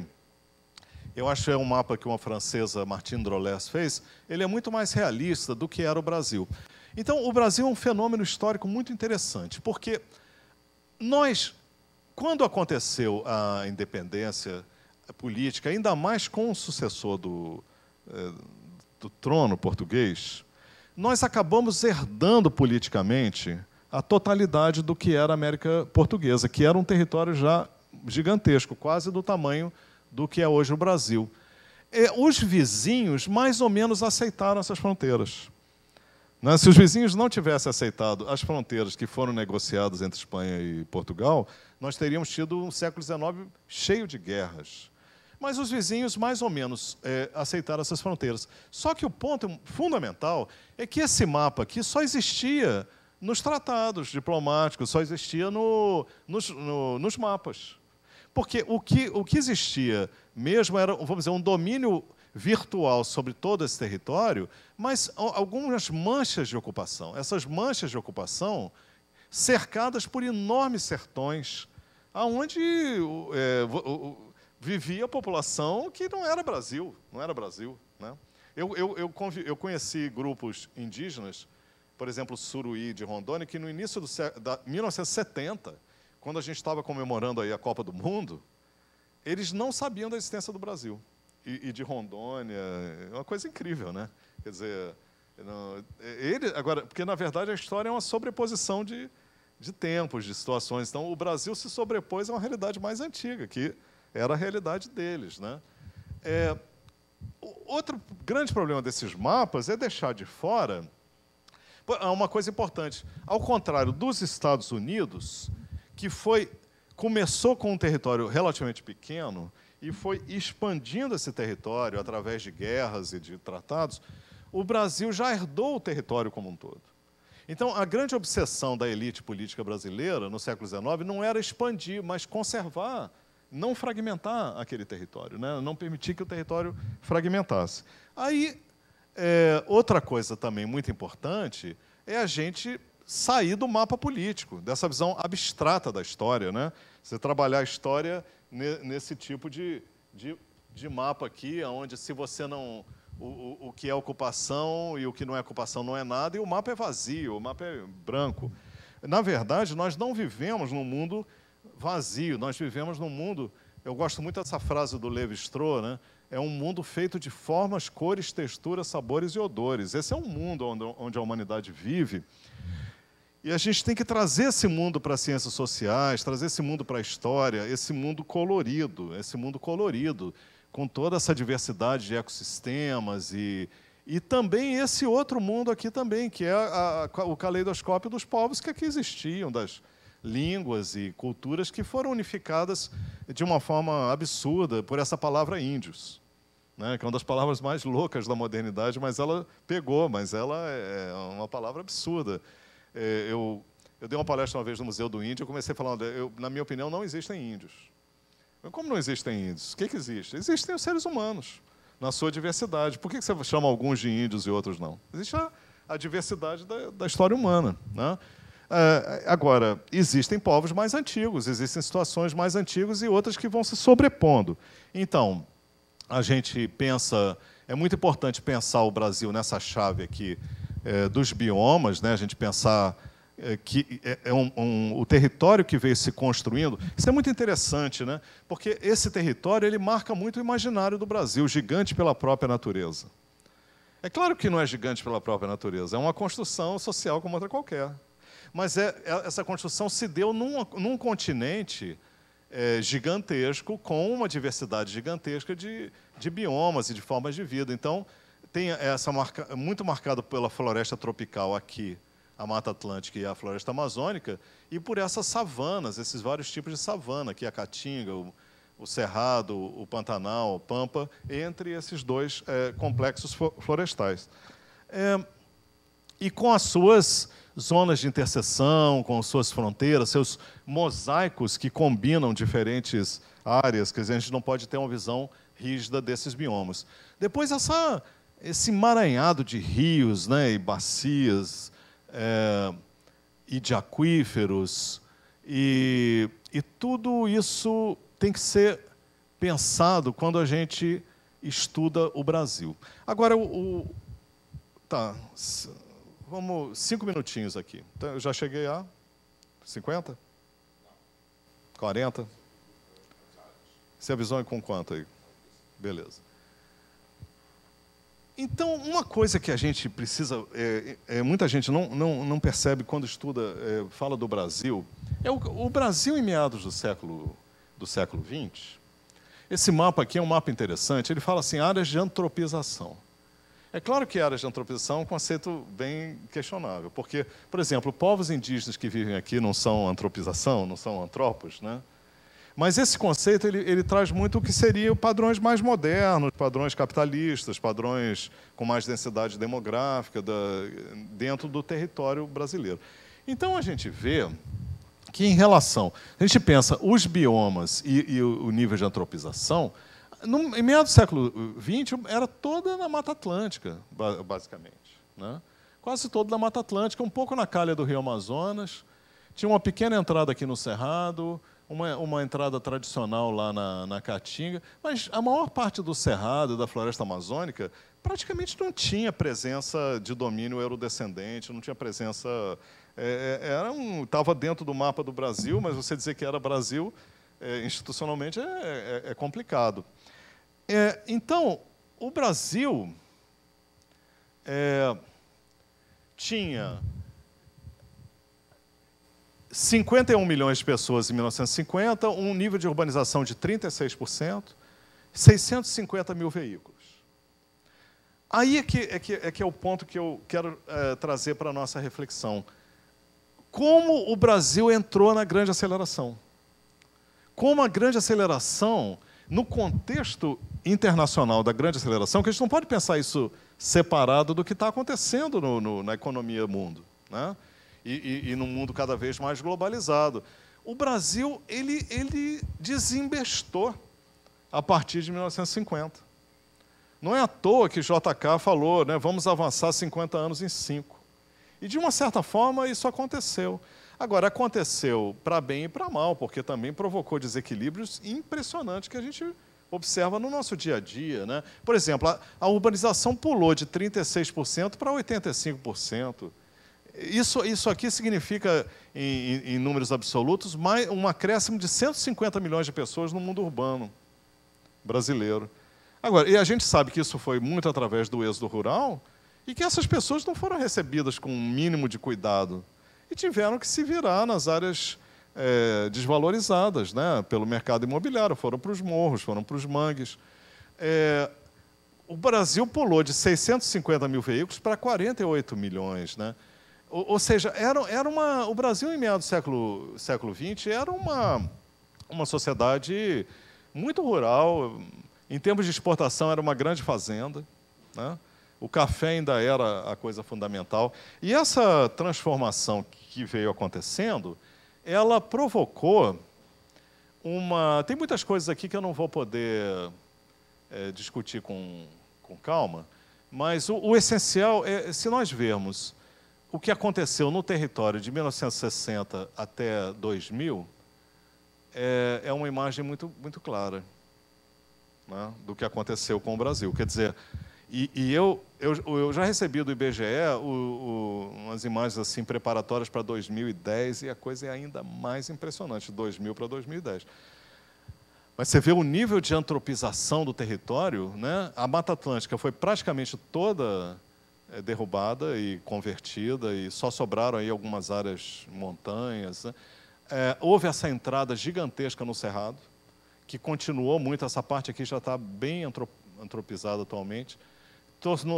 eu acho que é um mapa que uma francesa, Martine Drolès, fez. Ele é muito mais realista do que era o Brasil. Então, o Brasil é um fenômeno histórico muito interessante, porque nós, quando aconteceu a independência política, ainda mais com o sucessor do, eh, do trono português, nós acabamos herdando politicamente a totalidade do que era a América Portuguesa, que era um território já gigantesco, quase do tamanho do que é hoje o Brasil. os vizinhos mais ou menos aceitaram essas fronteiras. Né? Se os vizinhos não tivessem aceitado as fronteiras que foram negociadas entre Espanha e Portugal, nós teríamos tido um século XIX cheio de guerras, mas os vizinhos, mais ou menos, é, aceitaram essas fronteiras. Só que o ponto fundamental é que esse mapa aqui só existia nos tratados diplomáticos, só existia no, nos, no, nos mapas. Porque o que, o que existia mesmo era, vamos dizer, um domínio virtual sobre todo esse território, mas algumas manchas de ocupação. Essas manchas de ocupação cercadas por enormes sertões, aonde é, vivia a população que não era Brasil, não era Brasil. Né? Eu, eu, eu, eu conheci grupos indígenas, por exemplo, Suruí de Rondônia, que no início do da 1970, quando a gente estava comemorando aí a Copa do Mundo, eles não sabiam da existência do Brasil e, e de Rondônia, é uma coisa incrível, né? Quer dizer, não, ele agora, porque na verdade a história é uma sobreposição de, de tempos, de situações. Então, o Brasil se sobrepôs a uma realidade mais antiga, que era a realidade deles. Né? É, outro grande problema desses mapas é deixar de fora é uma coisa importante. Ao contrário dos Estados Unidos, que foi começou com um território relativamente pequeno e foi expandindo esse território através de guerras e de tratados, o Brasil já herdou o território como um todo. Então, a grande obsessão da elite política brasileira no século XIX não era expandir, mas conservar não fragmentar aquele território, né? não permitir que o território fragmentasse. Aí, é, outra coisa também muito importante é a gente sair do mapa político, dessa visão abstrata da história. Né? Você trabalhar a história nesse tipo de, de, de mapa aqui, onde se você não. O, o, que é ocupação e o que não é ocupação não é nada, e o mapa é vazio, o mapa é branco. Na verdade, nós não vivemos num mundo vazio. Nós vivemos num mundo, eu gosto muito dessa frase do Levi Strauss, né? É um mundo feito de formas, cores, texturas, sabores e odores. Esse é um mundo onde, onde a humanidade vive. E a gente tem que trazer esse mundo para as ciências sociais, trazer esse mundo para a história, esse mundo colorido, esse mundo colorido, com toda essa diversidade de ecossistemas e, e também esse outro mundo aqui também, que é a, a, o caleidoscópio dos povos que aqui existiam, das, línguas e culturas que foram unificadas de uma forma absurda por essa palavra índios, né? que é uma das palavras mais loucas da modernidade, mas ela pegou, mas ela é uma palavra absurda. É, eu, eu dei uma palestra uma vez no Museu do Índio, eu comecei falando, eu, na minha opinião, não existem índios. Como não existem índios? O que, que existe? Existem os seres humanos, na sua diversidade. Por que, que você chama alguns de índios e outros não? Existe a, a diversidade da, da, história humana. Né? Uh, agora, existem povos mais antigos, existem situações mais antigas e outras que vão se sobrepondo. Então, a gente pensa, é muito importante pensar o Brasil nessa chave aqui é, dos biomas, né? a gente pensar é, que é, é um, um, o território que veio se construindo. Isso é muito interessante, né? porque esse território ele marca muito o imaginário do Brasil, gigante pela própria natureza. É claro que não é gigante pela própria natureza, é uma construção social como outra qualquer. Mas é, é, essa construção se deu num, num continente é, gigantesco, com uma diversidade gigantesca de, de biomas e de formas de vida. Então, tem essa marca, muito marcado pela floresta tropical aqui, a Mata Atlântica e a floresta amazônica, e por essas savanas, esses vários tipos de savana, aqui é a Caatinga, o, o Cerrado, o Pantanal, o Pampa, entre esses dois é, complexos florestais. É, e com as suas zonas de interseção, com suas fronteiras, seus mosaicos que combinam diferentes áreas, quer dizer, a gente não pode ter uma visão rígida desses biomas. Depois, essa, esse emaranhado de rios né, e bacias, é, e de aquíferos, e, e tudo isso tem que ser pensado quando a gente estuda o Brasil. Agora, o. o tá Vamos, cinco minutinhos aqui. Então, eu já cheguei a 50? 40? Você avisou com quanto aí? Beleza. Então, uma coisa que a gente precisa, é, é, é, muita gente não, não, não, percebe quando estuda, é, fala do Brasil, é o, o, Brasil em meados do século, do século XX. Esse mapa aqui é um mapa interessante, ele fala assim, áreas de antropização. É claro que áreas de antropização é um conceito bem questionável, porque, por exemplo, povos indígenas que vivem aqui não são antropização, não são antropos, né? Mas esse conceito ele, ele traz muito o que seriam padrões mais modernos, padrões capitalistas, padrões com mais densidade demográfica da, dentro do território brasileiro. Então a gente vê que em relação, a gente pensa os biomas e, e o nível de antropização, no, em meados do século XX, uh, era toda na Mata Atlântica, basicamente. Né? Quase toda na Mata Atlântica, um pouco na calha do Rio Amazonas. Tinha uma pequena entrada aqui no Cerrado, uma, uma entrada tradicional lá na, na Caatinga, mas a maior parte do Cerrado, da floresta amazônica, praticamente não tinha presença de domínio eurodescendente, não tinha presença. É, é era um, estava dentro do mapa do Brasil, mas você dizer que era Brasil é, institucionalmente é, é, é complicado. É, então, o Brasil é, tinha 51 milhões de pessoas em 1950, um nível de urbanização de 36%, 650 mil veículos. Aí é que é, que, é, que é o ponto que eu quero é, trazer para a nossa reflexão. Como o Brasil entrou na grande aceleração? Como a grande aceleração, no contexto internacional da grande aceleração, que a gente não pode pensar isso separado do que está acontecendo no, no, na economia mundo, né? e, e, e mundo cada vez mais globalizado. O Brasil ele, ele a partir de 1950. Não é à toa que JK falou, né, vamos avançar 50 anos em 5. E, de uma certa forma, isso aconteceu. Agora, aconteceu para bem e para mal, porque também provocou desequilíbrios impressionantes que a gente observa no nosso dia a dia. Né? Por exemplo, a, a urbanização pulou de 36% para 85%. Isso, isso aqui significa, em, em, em números absolutos, mais, um acréscimo de 150 milhões de pessoas no mundo urbano brasileiro. Agora, e a gente sabe que isso foi muito através do êxodo rural e que essas pessoas não foram recebidas com o um mínimo de cuidado e tiveram que se virar nas áreas é, desvalorizadas né, pelo mercado imobiliário, foram para os morros, foram para os mangues. É, o Brasil pulou de 650 mil veículos para 48 milhões. Né? Ou, ou seja, era, era uma, o Brasil, em meados do século, século XX, era uma, uma sociedade muito rural. Em termos de exportação, era uma grande fazenda. Né? O café ainda era a coisa fundamental. E essa transformação que veio acontecendo ela provocou uma. Tem muitas coisas aqui que eu não vou poder é, discutir com, com calma, mas o, o essencial é, se nós vermos o que aconteceu no território de 1960 até 2000, é, é uma imagem muito, muito clara né, do que aconteceu com o Brasil. Quer dizer, e, e eu eu, eu, já recebi do IBGE o, o, umas imagens assim preparatórias para 2010 e a coisa é ainda mais impressionante, 2000 para 2010. Mas você vê o nível de antropização do território, né? A Mata Atlântica foi praticamente toda eh, derrubada e convertida e só sobraram aí algumas áreas montanhas. Né? É, houve essa entrada gigantesca no Cerrado, que continuou muito. Essa parte aqui já está bem antropizada atualmente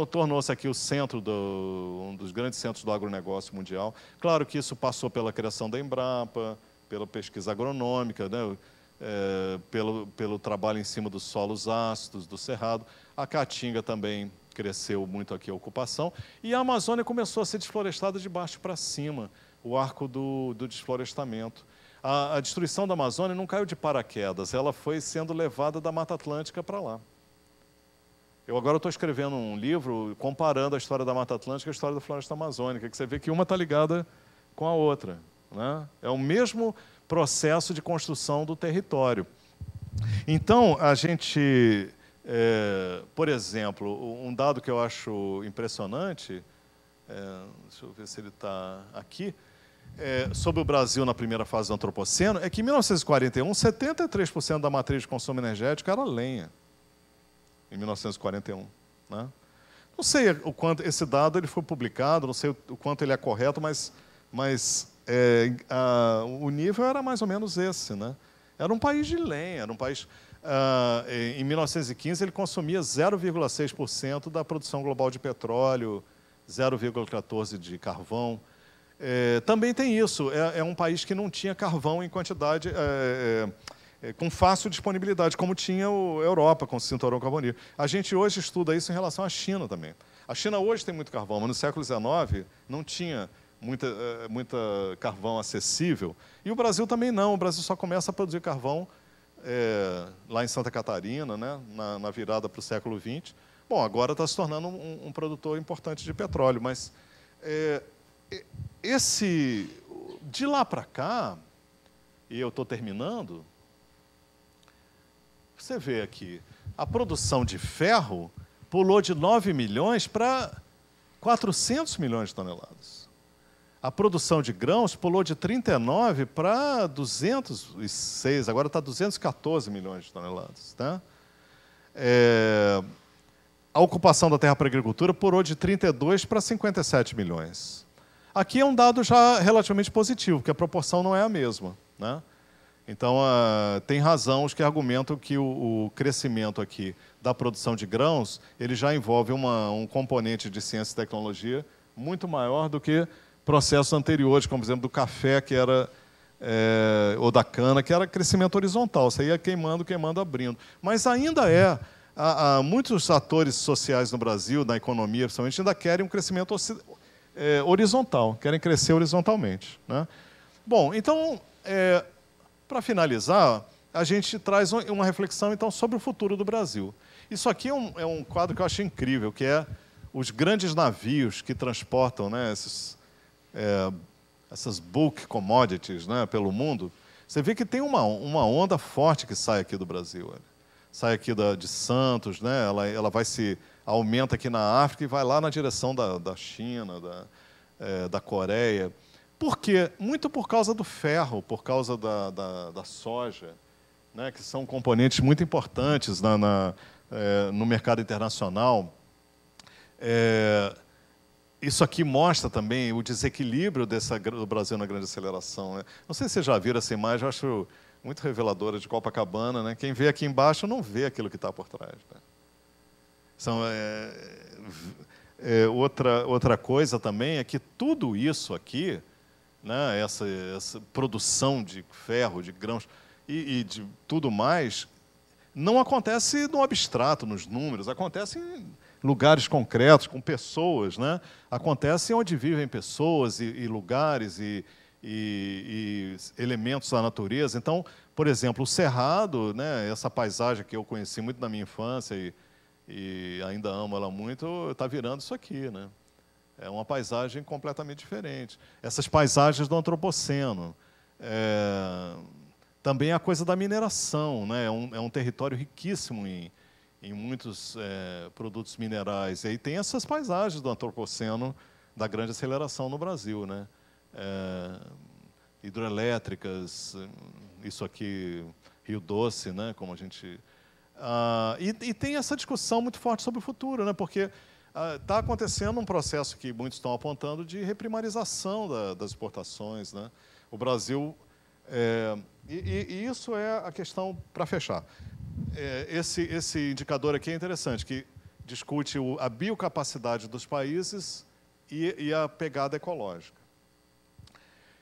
tornou-se aqui o centro, do, um dos grandes centros do agronegócio mundial. Claro que isso passou pela criação da Embrapa, pela pesquisa agronômica, né? é, pelo, pelo trabalho em cima dos solos ácidos, do cerrado. A Caatinga também cresceu muito aqui a ocupação. E a Amazônia começou a ser desflorestada de baixo para cima, o arco do, do desflorestamento. A, a destruição da Amazônia não caiu de paraquedas, ela foi sendo levada da Mata Atlântica para lá. Eu agora estou escrevendo um livro comparando a história da Mata Atlântica e a história da floresta amazônica, que você vê que uma está ligada com a outra. Né? É o mesmo processo de construção do território. Então, a gente, é, por exemplo, um dado que eu acho impressionante, é, deixa eu ver se ele está aqui, é, sobre o Brasil na primeira fase do antropoceno, é que em 1941, 73% da matriz de consumo energético era lenha em 1941. Né? Não sei o quanto esse dado ele foi publicado, não sei o quanto ele é correto, mas, mas é, a, o nível era mais ou menos esse. Né? Era um país de lenha, era um país. Uh, em 1915, ele consumia 0,6% da produção global de petróleo, 0,14% de carvão. É, também tem isso, é, é, um país que não tinha carvão em quantidade. É, é é, com fácil disponibilidade, como tinha a Europa com o cinturão carbonífero. A gente hoje estuda isso em relação à China também. A China hoje tem muito carvão, mas no século XIX não tinha muita, é, muita carvão acessível. E o Brasil também não. O Brasil só começa a produzir carvão é, lá em Santa Catarina, né, na, na virada para o século XX. Bom, agora está se tornando um, um, produtor importante de petróleo, mas é, esse de lá para cá, e eu estou terminando, você vê aqui, a produção de ferro pulou de 9 milhões para 400 milhões de toneladas. A produção de grãos pulou de 39 para 206, agora está 214 milhões de toneladas. Tá? É... a ocupação da terra para a agricultura pulou de 32 para 57 milhões. Aqui é um dado já relativamente positivo, porque a proporção não é a mesma. Né? Então, uh, tem razão os que argumentam que o, o, crescimento aqui da produção de grãos, ele já envolve uma, um componente de ciência e tecnologia muito maior do que processos anteriores, como, por exemplo, do café, que era, é, ou da cana, que era crescimento horizontal, você ia queimando, queimando, abrindo. Mas ainda é, há, há muitos atores sociais no Brasil, na economia, principalmente, ainda querem um crescimento é, horizontal, querem crescer horizontalmente. Né? Bom, então... É, para finalizar, a gente traz uma reflexão então sobre o futuro do Brasil. Isso aqui é um, é um quadro que eu acho incrível, que é os grandes navios que transportam né, esses, é, essas bulk commodities né, pelo mundo. Você vê que tem uma, uma onda forte que sai aqui do Brasil. Olha. Sai aqui da, de Santos, né, ela, ela vai se aumenta aqui na África e vai lá na direção da, da China, da, é, da Coreia. Por quê? Muito por causa do ferro, por causa da, da, da soja, né, que são componentes muito importantes na, na é, no mercado internacional. É, isso aqui mostra também o desequilíbrio dessa, do Brasil na grande aceleração. Né? Não sei se vocês já viram essa imagem, eu acho muito reveladora de Copacabana. Né? Quem vê aqui embaixo não vê aquilo que está por trás. Né? São, é, outra, outra coisa também é que tudo isso aqui né, essa, essa produção de ferro, de grãos e, e de tudo mais, não acontece no abstrato, nos números, acontece em lugares concretos, com pessoas. Né? Acontece onde vivem pessoas e, e lugares e, e, e, elementos da natureza. Então, por exemplo, o cerrado, né, essa paisagem que eu conheci muito na minha infância e, ainda amo ela muito, está virando isso aqui. Né? É uma paisagem completamente diferente. Essas paisagens do antropoceno. É, também é a coisa da mineração, né? é, um, é um território riquíssimo em, em muitos é, produtos minerais. E aí tem essas paisagens do antropoceno, da grande aceleração no Brasil. Né? É, isso aqui, Rio Doce, né? como a gente... Ah, e, e tem essa discussão muito forte sobre o futuro, né? porque Está ah, acontecendo um processo que muitos estão apontando de reprimarização da, das exportações. Né? O Brasil. É, e, e, isso é a questão para fechar. É, esse, esse indicador aqui é interessante, que discute o, a biocapacidade dos países e, e, a pegada ecológica.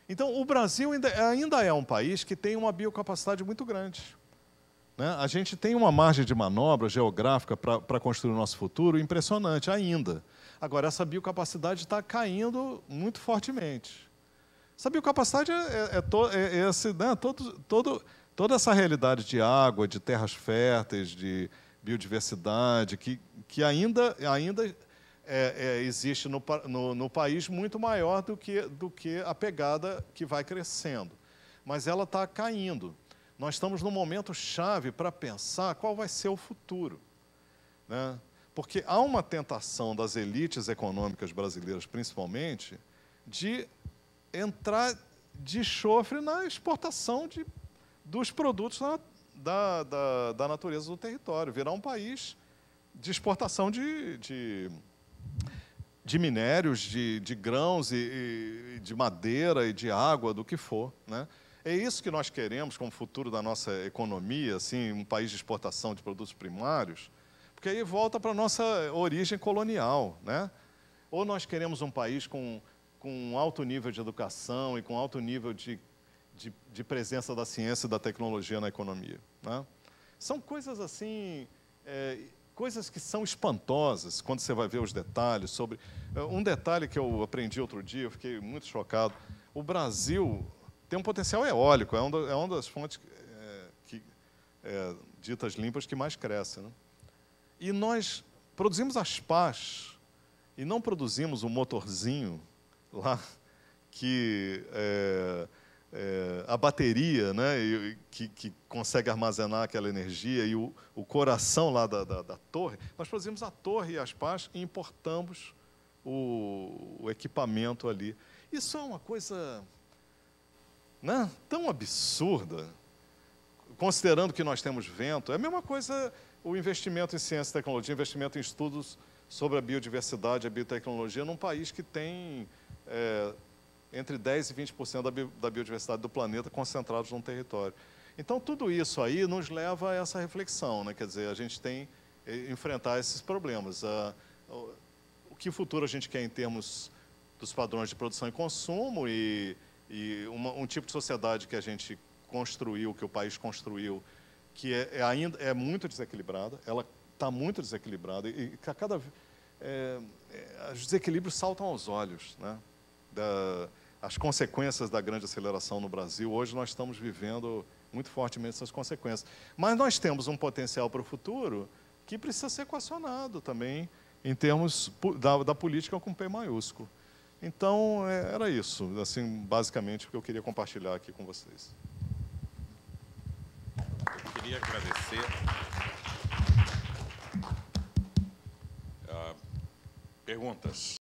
Então, o Brasil ainda, ainda é um país que tem uma biocapacidade muito grande. Né? A gente tem uma margem de manobra geográfica para construir o nosso futuro impressionante ainda. Agora, essa biocapacidade está caindo muito fortemente. Essa biocapacidade é, é, é, to, é, é esse, né? todo, todo, toda essa realidade de água, de terras férteis, de biodiversidade, que, que ainda, ainda é, é, existe no, no, no, país muito maior do que, do que a pegada que vai crescendo. Mas ela está caindo. Nós estamos num momento chave para pensar qual vai ser o futuro. Né? Porque há uma tentação das elites econômicas brasileiras, principalmente, de entrar de chofre na exportação de, dos produtos na, da, da, da, natureza do território, virar um país de exportação de, de, de minérios, de, de grãos, e, e, de madeira e de água, do que for. Né? É isso que nós queremos como futuro da nossa economia, assim, um país de exportação de produtos primários? Porque aí volta para a nossa origem colonial, né? Ou nós queremos um país com, com alto nível de educação e com alto nível de, de, de presença da ciência e da tecnologia na economia, né? São coisas assim... É, coisas que são espantosas quando você vai ver os detalhes sobre. É, um detalhe que eu aprendi outro dia, eu fiquei muito chocado. O Brasil, tem um potencial eólico, é, é uma das fontes é, que, é, ditas limpas que mais cresce. Né? E nós produzimos as pás e não produzimos o um motorzinho lá que é, é, a bateria né, que, que, consegue armazenar aquela energia e o, o coração lá da, da, da, torre. Nós produzimos a torre e as pás e importamos o, o equipamento ali. Isso é uma coisa né? tão absurda, considerando que nós temos vento. É a mesma coisa o investimento em ciência e tecnologia, investimento em estudos sobre a biodiversidade a biotecnologia num país que tem é, entre 10% e 20% da, bi da biodiversidade do planeta concentrados num território. Então, tudo isso aí nos leva a essa reflexão, né? quer dizer, a gente tem que é, enfrentar esses problemas. A, a, o que futuro a gente quer em termos dos padrões de produção e consumo e e uma, um tipo de sociedade que a gente construiu, que o país construiu, que é, é ainda é muito desequilibrada, ela está muito desequilibrada e, a cada é, é, os desequilíbrios saltam aos olhos, né? Da, as consequências da grande aceleração no Brasil hoje nós estamos vivendo muito fortemente essas consequências. Mas nós temos um potencial para o futuro que precisa ser equacionado também em termos da, da política com P maiúsculo. Então, é, era isso, assim, basicamente, o que eu queria compartilhar aqui com vocês. Eu queria agradecer ah, perguntas.